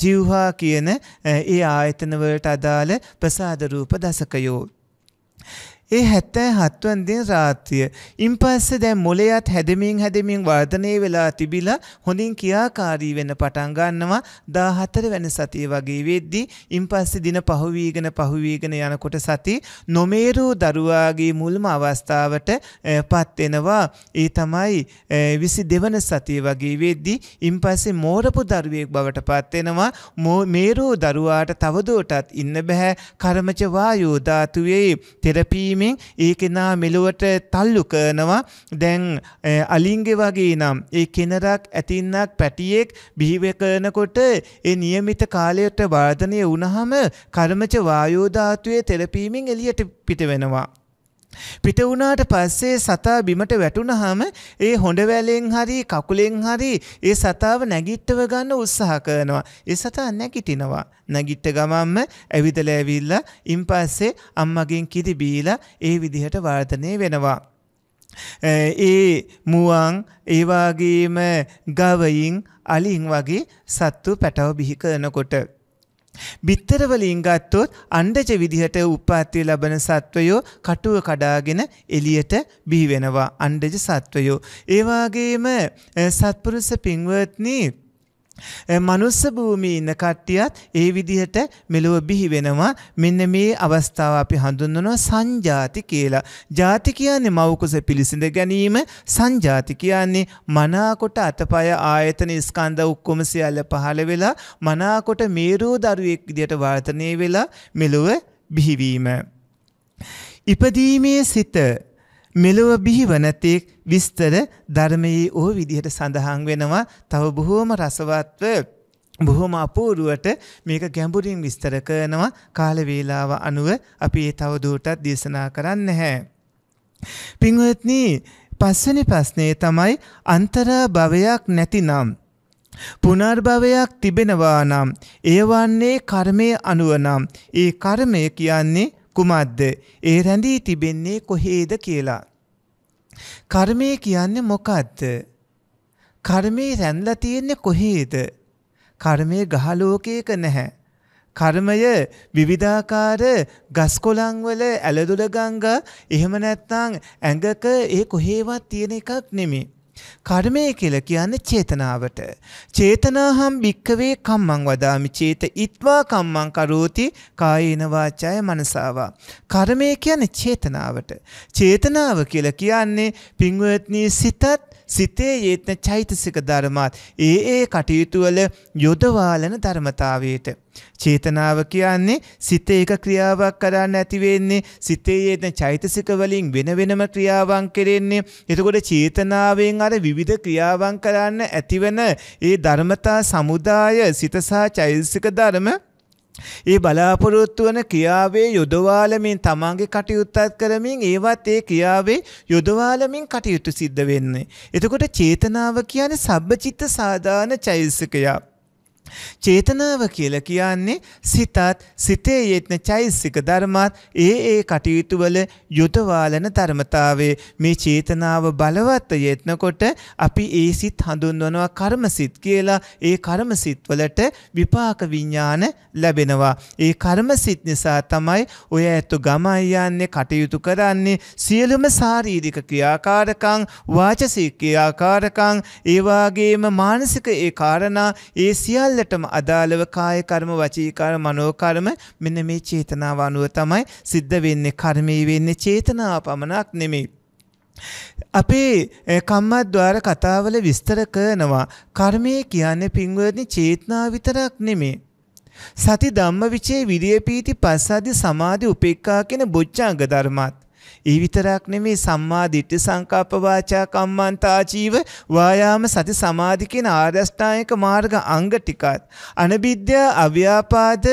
ජීවහා කියන ඒ ආයතන වලට අදාළ ප්‍රසාද රූප දසකයෝ ඒ හැත්තෑ හත්වන්දෙන් රාත්‍රිය. ඉන් පස්සේ දැන් මොලයත් හැදමින් හැදමින් වර්ධනය වෙලා තිබිලා හොඳින් කියාකාරී වෙන්න පටන් ගන්නවා 14 වෙනි සතිය වගේ වෙද්දී ඉන් පස්සේ දින පහුවීගෙන පහුවීගෙන යනකොට සති නොමේරූ දරුවාගේ මුල්ම අවස්ථාවට පත් වෙනවා. ඒ තමයි 22 වෙනි සතිය වගේ වෙද්දී ඉන් පස්සේ මෝරපු දරුවෙක් බවට පත් වෙනවා. මේරූ දරුවාට තවදුරටත් ඉන්න බෑ. කර්මච වායෝ ධාතුවේ තෙරපී හැසිරීමෙන් ඒ කෙනා මෙලොවට තල්ලු කරනවා දැන් අලින්ගේ වගේ නම් ඒ කෙනරක් ඇතින්නක් පැටියෙක් බිහිව කරනකොට ඒ නියමිත කාලයට වර්ධනය වුණහම කර්මජ වායෝ ධාතුවේ තෙරපීමෙන් එළියට පිට වෙනවා පිට වුණාට පස්සේ සතා බිමට වැටුනහම ඒ හොඬ වැලෙන් හරි කකුලෙන් හරි ඒ සතාව නැගිට්ටව ගන්න උත්සාහ කරනවා. ඒ සතා නැගිටිනවා. නැගිට්ට ගමන්ම ඇවිදලා ඇවිල්ලා ඉන්පස්සේ අම්මගෙන් කිරි බීලා ඒ විදිහට වර්ධනය වෙනවා. ඒ මුවන් ඒ වගේම ගවයින් අලින් වගේ සත්තු පැටව බිහි කරනකොට බිත්තර වලින් ගත්තොත් අණ්ඩජ විදිහට උප්පත්ති ලබන සත්වයෝ කටුව කඩාගෙන එළියට බිහි වෙනවා අණ්ඩජ සත්වයෝ. ඒ වගේම සත්පුරුෂ පින්වත්නි මනුස්ස භූමියේ ඉන්න කට්ටියත් ඒ විදිහට මෙලොව බිහි වෙනවා. මෙන්න මේ අවස්ථාව අපි හඳුන්වනවා සංජාති කියලා. ಜಾති කියන්නේ මව කුස පිළිසිඳ ගැනීම, සංජාති කියන්නේ මනාකොට අතපය ආයතන ස්කන්ධ ඔක්කොම සියල්ල පහළ වෙලා මනාකොට මේරෝ දරුවෙක් විදිහට වර්ධනය වෙලා මෙලොව බිහිවීම. ඉපදීමේ සිත මෙලොව බිහිවන තෙක් විස්තර ධර්මයේ ඕ විදිහට සඳහන් වෙනවා. තව බොහෝම රසවත්ව බොහොම අපූරුවට මේක ගැඹුරින් විස්තර කරනවා කාල වේලාව අනුව අපි ඒ තවදුරටත් දේශනා කරන්න නැහැ. පින්වත්නි, පස්වෙනි ප්‍රශ්නේ තමයි අන්තරා භවයක් නැතිනම් පුනර්භවයක් තිබෙනවා නම් ඒ වන්නේ කර්මය අනුව නම් ඒ කර්මය කියන්නේ කුමක්ද? ඒ රැඳී තිබෙන්නේ කොහේද කියලා. කර්මය කියන්නේ මොකද්ද? කර්මය රැඳලා තියෙන්නේ කොහේද? කර්මය ගහලෝකයක නැහැ. කර්මය විවිධාකාර ගස්කොළන් වල ඇලදොල ගංගා එහෙම නැත්නම් ඇඟක ඒ කොහේවත් තියෙන එකක් නෙමෙයි. කර්මය කියලා කියන්නේ චේතනාවට. චේතනාහම් භික්කවේ කම්මං වදාමි චේත ඉත්වා කම්මං කරෝති කායේන වාචාය මනසාවා. කර්මය කියන්නේ චේතනාවට. චේතනාව කියලා කියන්නේ පින්වත්නි සිතත් සිතේ ඒත්න චෛතසික ධර්මාත් ඒ ඒ කටයුතුවල යොදවාලන ධර්මතාවයට. චේතනාව කියන්නේ සිතේ එක ක්‍රියාවක් කරන්න ඇතිවෙන්නේ සිතේ ඒන චෛතසික වලින් වෙන වෙනම ක්‍රියාවන් කෙරෙන්නේ එතකොට චේතනාවෙන් අර විවිධ ක්‍රියාවන් කරන්න ඇතිවන ඒ ධර්මතා සමුදාය සිතසා චෛතසික ධර්ම ඒ බලාපොරොත්තු වන ක්‍රියාවේ යොදවාලමින් තමන්ගේ කටයුත්තත් කරමින් ඒවත් ඒ ක්‍රියාවේ යොදවාලමින් කටයුතු සිද්ධ වෙන්නේ. එතකොට චේතනාව කියන්නේ සබ්බචිත්ත සාධාන චෛතසිකයක්. චේතනාව කියලා කියන්නේ සිතත් සිතේ යෙත්න චෛසික ධර්මත් ඒ ඒ කටයුතු වල යුතවාලන ධර්මතාවයේ මේ චේතනාව බලවත් යෙත්නකොට අපි ඒ සිත් හඳුන්වනවා කර්මසිත කියලා ඒ කර්මසිත වලට විපාක විඥාන ලැබෙනවා ඒ කර්මසිත නිසා තමයි ඔය ඇතු ගමයි යන්නේ කටයුතු කරන්නේ සියලුම ශාරීරික ක්‍රියාකාරකම් වාචසික ක්‍රියාකාරකම් ඒ වාගේම මානසික ඒ කාරණා ඒ සියල්ල සියල්ලටම අදාළව කාය කර්ම වචී කර්ම මනෝ කර්ම මෙන්න මේ චේතනාව අනුව තමයි සිද්ධ වෙන්නේ කර්මී වෙන්නේ චේතනාව පමණක් නෙමෙයි අපේ කම්මද්්වාර කතාවල විස්තර කරනවා කර්මය කියන්නේ පින්වදනි චේතනා විතරක් නෙමේ සති ධම්ම විචේ විරිය පීති පස්සාදි සමාධි උපේක්ඛා කියන බොච්චාංග ධර්මත් ඒ විතරක් නෙමේ සම්මා දිට්ඨි සංකප්ප වාචා කම්මන්ත ආජීව වායාම සති සමාධි කියන ආර්ය අෂ්ටාංගික මාර්ග අංග ටිකත් අනවිද්‍යා අව්‍යාපාද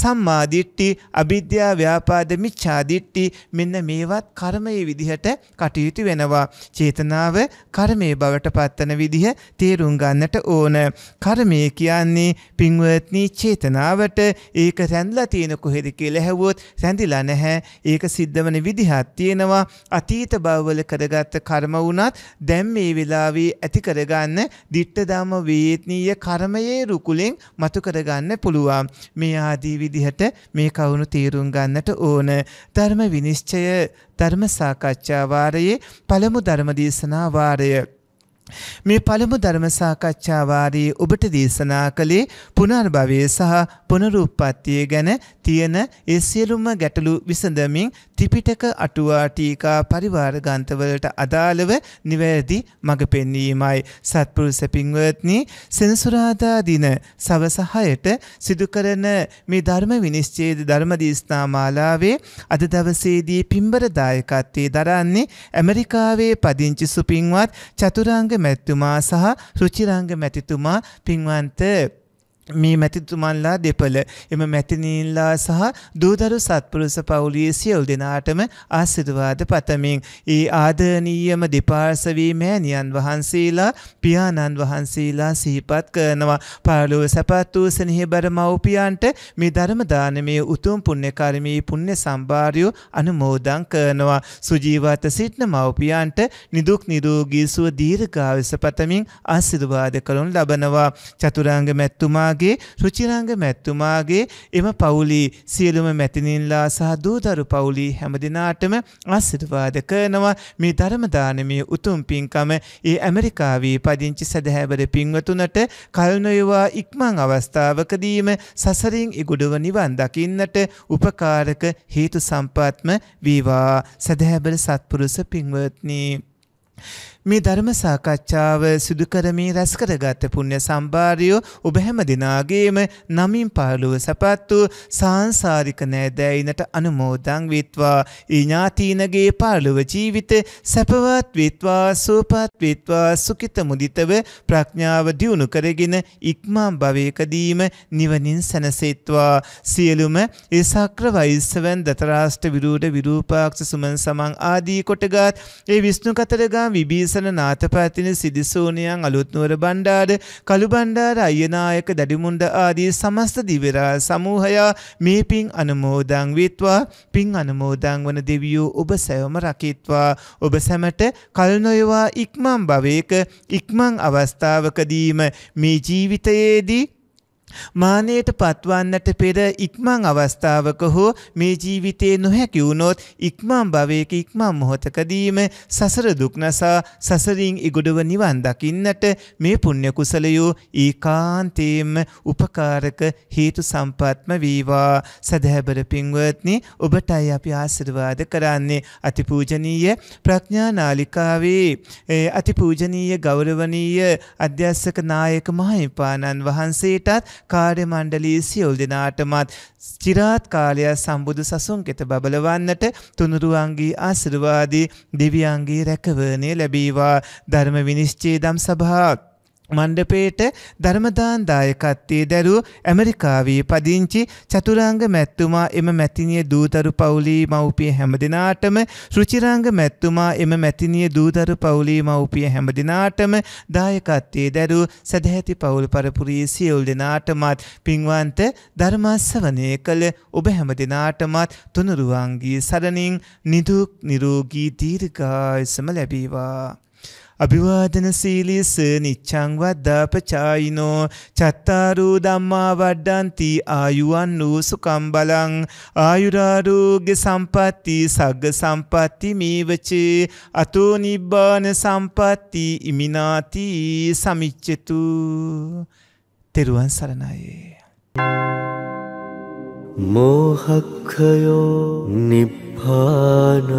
සම්මා දිට්ඨි, අවිද්‍යා ව්‍යාපාද මිච්ඡා දිට්ඨි මෙන්න මේවත් කර්මයේ විදිහට කටයුතු වෙනවා. චේතනාව කර්මයේ බවට පත්වන විදිහ තේරුම් ගන්නට ඕන. කර්මය කියන්නේ පින්වත්නි චේතනාවට ඒක රැඳලා තියෙන කොහෙද කියලා ඇහුවොත් රැඳිලා නැහැ. ඒක සිද්ධවන විදිහක් තියෙනවා. අතීත භවවල කරගත්ත කර්ම වුණත් දැන් මේ වෙලාවේ ඇති කරගන්න ditta dhamma වේත්නීය කර්මයේ රුකුලෙන් මතු කරගන්න පුළුවන්. මේ ආදී විදිහට මේ කවුණු තීරුම් ගන්නට ඕන. ධර්ම විනිශ්චය ධර්ම සාකච්ඡා වාරයේ පළමු ධර්ම දේශනා වාරය මේ පළමු ධර්ම සාකච්ඡා වාරයේ ඔබට දේශනා කළේ පුනර්භවය සහ පුනරුත්පත්තිය ගැන තියෙන ඒ සියලුම ගැටලු විසඳමින් ත්‍රිපිටක අටුවා ටීකා පරිවාර ගන්තවලට අදාළව නිවැරදි මඟ පෙන්වීමයි සත්පුරුෂ පින්වත්නි සෙනසුරාදා දින සවස 6ට සිදු කරන මේ ධර්ම විනිශ්චයද ධර්ම දේශනා මාලාවේ අද දවසේදී පින්බර දායකත්වයේ දරන්නේ ඇමරිකාවේ පදිංචි සුපින්වත් චතුරාංග මැතිතුමා සහ රුචිරාංග මැතිතුමා පින්වන්ත මේ මැතිතුමන්ලා දෙපළ එම මැතිනීන්ලා සහ දූදරු සත්පුරුස පවුලිය සියල් දෙනාටම ආසිරවාද පතමින්. ඒ ආදනීයම දෙපාර්සවී මෑණියන් වහන්සේලා පියාණන් වහන්සේලා සිහිපත් කරනවා. පාලුව සැපත් වූ සෙනෙහි බර මව්පියන්ට මේ ධර්මදානමය උතුම් පුුණ්‍යකරමී පුුණ්‍ය සම්භාරයෝ අනුමෝදං කරනවා. සුජීවත සිටින මව්පියන්ට නිදුක් නිරෝගී සුව දීර්ඝාවිස පතමින් ආසිරවාද කළුන් ලබනවා. චතුරංග මැත්තුමාගේ මැතිතුමාගේ රුචිරංග මැතිතුමාගේ එම පවුලී සියලුම මැතිනින්ලා සහ දූදරු පවුලී හැමදිනාටම ආශිර්වාද කරනවා මේ ධර්මදානමය උතුම් පින්කම ඒ ඇමරිකාවේ පදිංචි සැදහැබර පින්වතුනට කල්නොයවා ඉක්මං අවස්ථාවකදීම සසරින් ඉගුඩුව නිවන් දකින්නට උපකාරක හේතු සම්පාත්ම වීවා සැදහැබර සත්පුරුස පින්වත්නී. මේ ධර්ම සාකච්ඡාව සිදු කරමින් රැස්කරගත් පුණ්‍ය සම්භාරයෝ ඔබ හැම දිනාගේම නමින් පහළුව සපත්තු සාංසාරික නෑදෑයිනට අනුමෝදන් වේත්වා ඊඥාතීනගේ පහළුව ජීවිත සැපවත් වේත්වා සුවපත් වේත්වා සුඛිත මුදිතව ප්‍රඥාව දියුණු කරගෙන ඉක්මා භවයකදීම නිවනින් සැනසෙත්වා සියලුම ඒ සක්‍ර වෛස්සවන් දතරාෂ්ට විරූඪ විරූපාක්ෂ සුමන් සමන් ආදී කොටගත් ඒ විෂ්ණු කතරගා විබී තිලසන නාතපැතින සිදිසූනියන් අලුත්නුවර බණ්ඩාඩ කළුබණ්ඩාර අයනායක දැඩිමුන්ඩ ආදී සමස්ත දිවරා සමූහයා මේ පින් අනුමෝදං වීත්වා පින් අනුමෝදං වන දෙවියෝ ඔබ සැවම රකිත්වා ඔබ සැමට කල්නොයවා ඉක්මම් භවයක ඉක්මං අවස්ථාවකදීම මේ ජීවිතයේදී මානයට පත්වන්නට පෙර ඉක්මං අවස්ථාවක හෝ මේ ජීවිතයේ නොහැකි වුණොත් ඉක්මං භවයක ඉක්මං මොහොතකදීම සසර දුක්නසා සසරින් ඉගොඩව නිවන් දකින්නට මේ පුණ්‍ය කුසලයෝ ඒකාන්තේම උපකාරක හේතු සම්පත්ම වේවා සදහැබර පින්වත්නි ඔබටයි අපි ආශිර්වාද කරන්නේ අතිපූජනීය ප්‍රඥානාලිකාවේ අතිපූජනීය ගෞරවනීය අධ්‍යස්සක නායක මහින්පාණන් වහන්සේටත් කාර්ය මණ්ඩලී සියලු දෙනාටමත් චිරාත් කාලය සම්බුදු සසුන් කෙත බබලවන්නට තුනුරුවන්ගේ ආශිර්වාදී දිව්‍යංගී රැකවරණය ලැබීවා ධර්ම විනිශ්චය දම් සභාත් මණ්ඩපේට ධර්මදාන් දායකත්වයේ දැරූ ඇමරිකාවේ පදිංචි චතුරංග මැත්තුමා එම මැතිනිය දූතරු පවුලී මව්පිය හැමදිනාටම ෘචිරංග මැත්තුමා එම මැතිනිය දූතරු පවුලී මව්පිය හැමදිනාටම දායකත්වයේ දැරූ සැදැහැති පවුල් පරපුරී සියවුල් දෙනාටමත් පින්වන්ත ධර්මස්සවනය කළ ඔබ හැමදිනාටමත් තුනුරුවන්ගේ සරණින් නිදුක් නිරෝගී දීර්ඝායසම ලැබීවා අභිවාදන සීලිස නිච්ඡං වද්දාපචායිනෝ චත්තාරෝ ධම්මා වඩ්ඩಂತಿ ආයුවන් වූ සුකම් බලං ආයුරාෝග්‍ය සම්පatti සග්ග සම්පatti මේවච අතෝ නිබ්බාන සම්පatti ඉමිනාති සමිච්ඡතු තෙරුවන් සරණයි මෝහක්ඛයෝ නිබ්බානං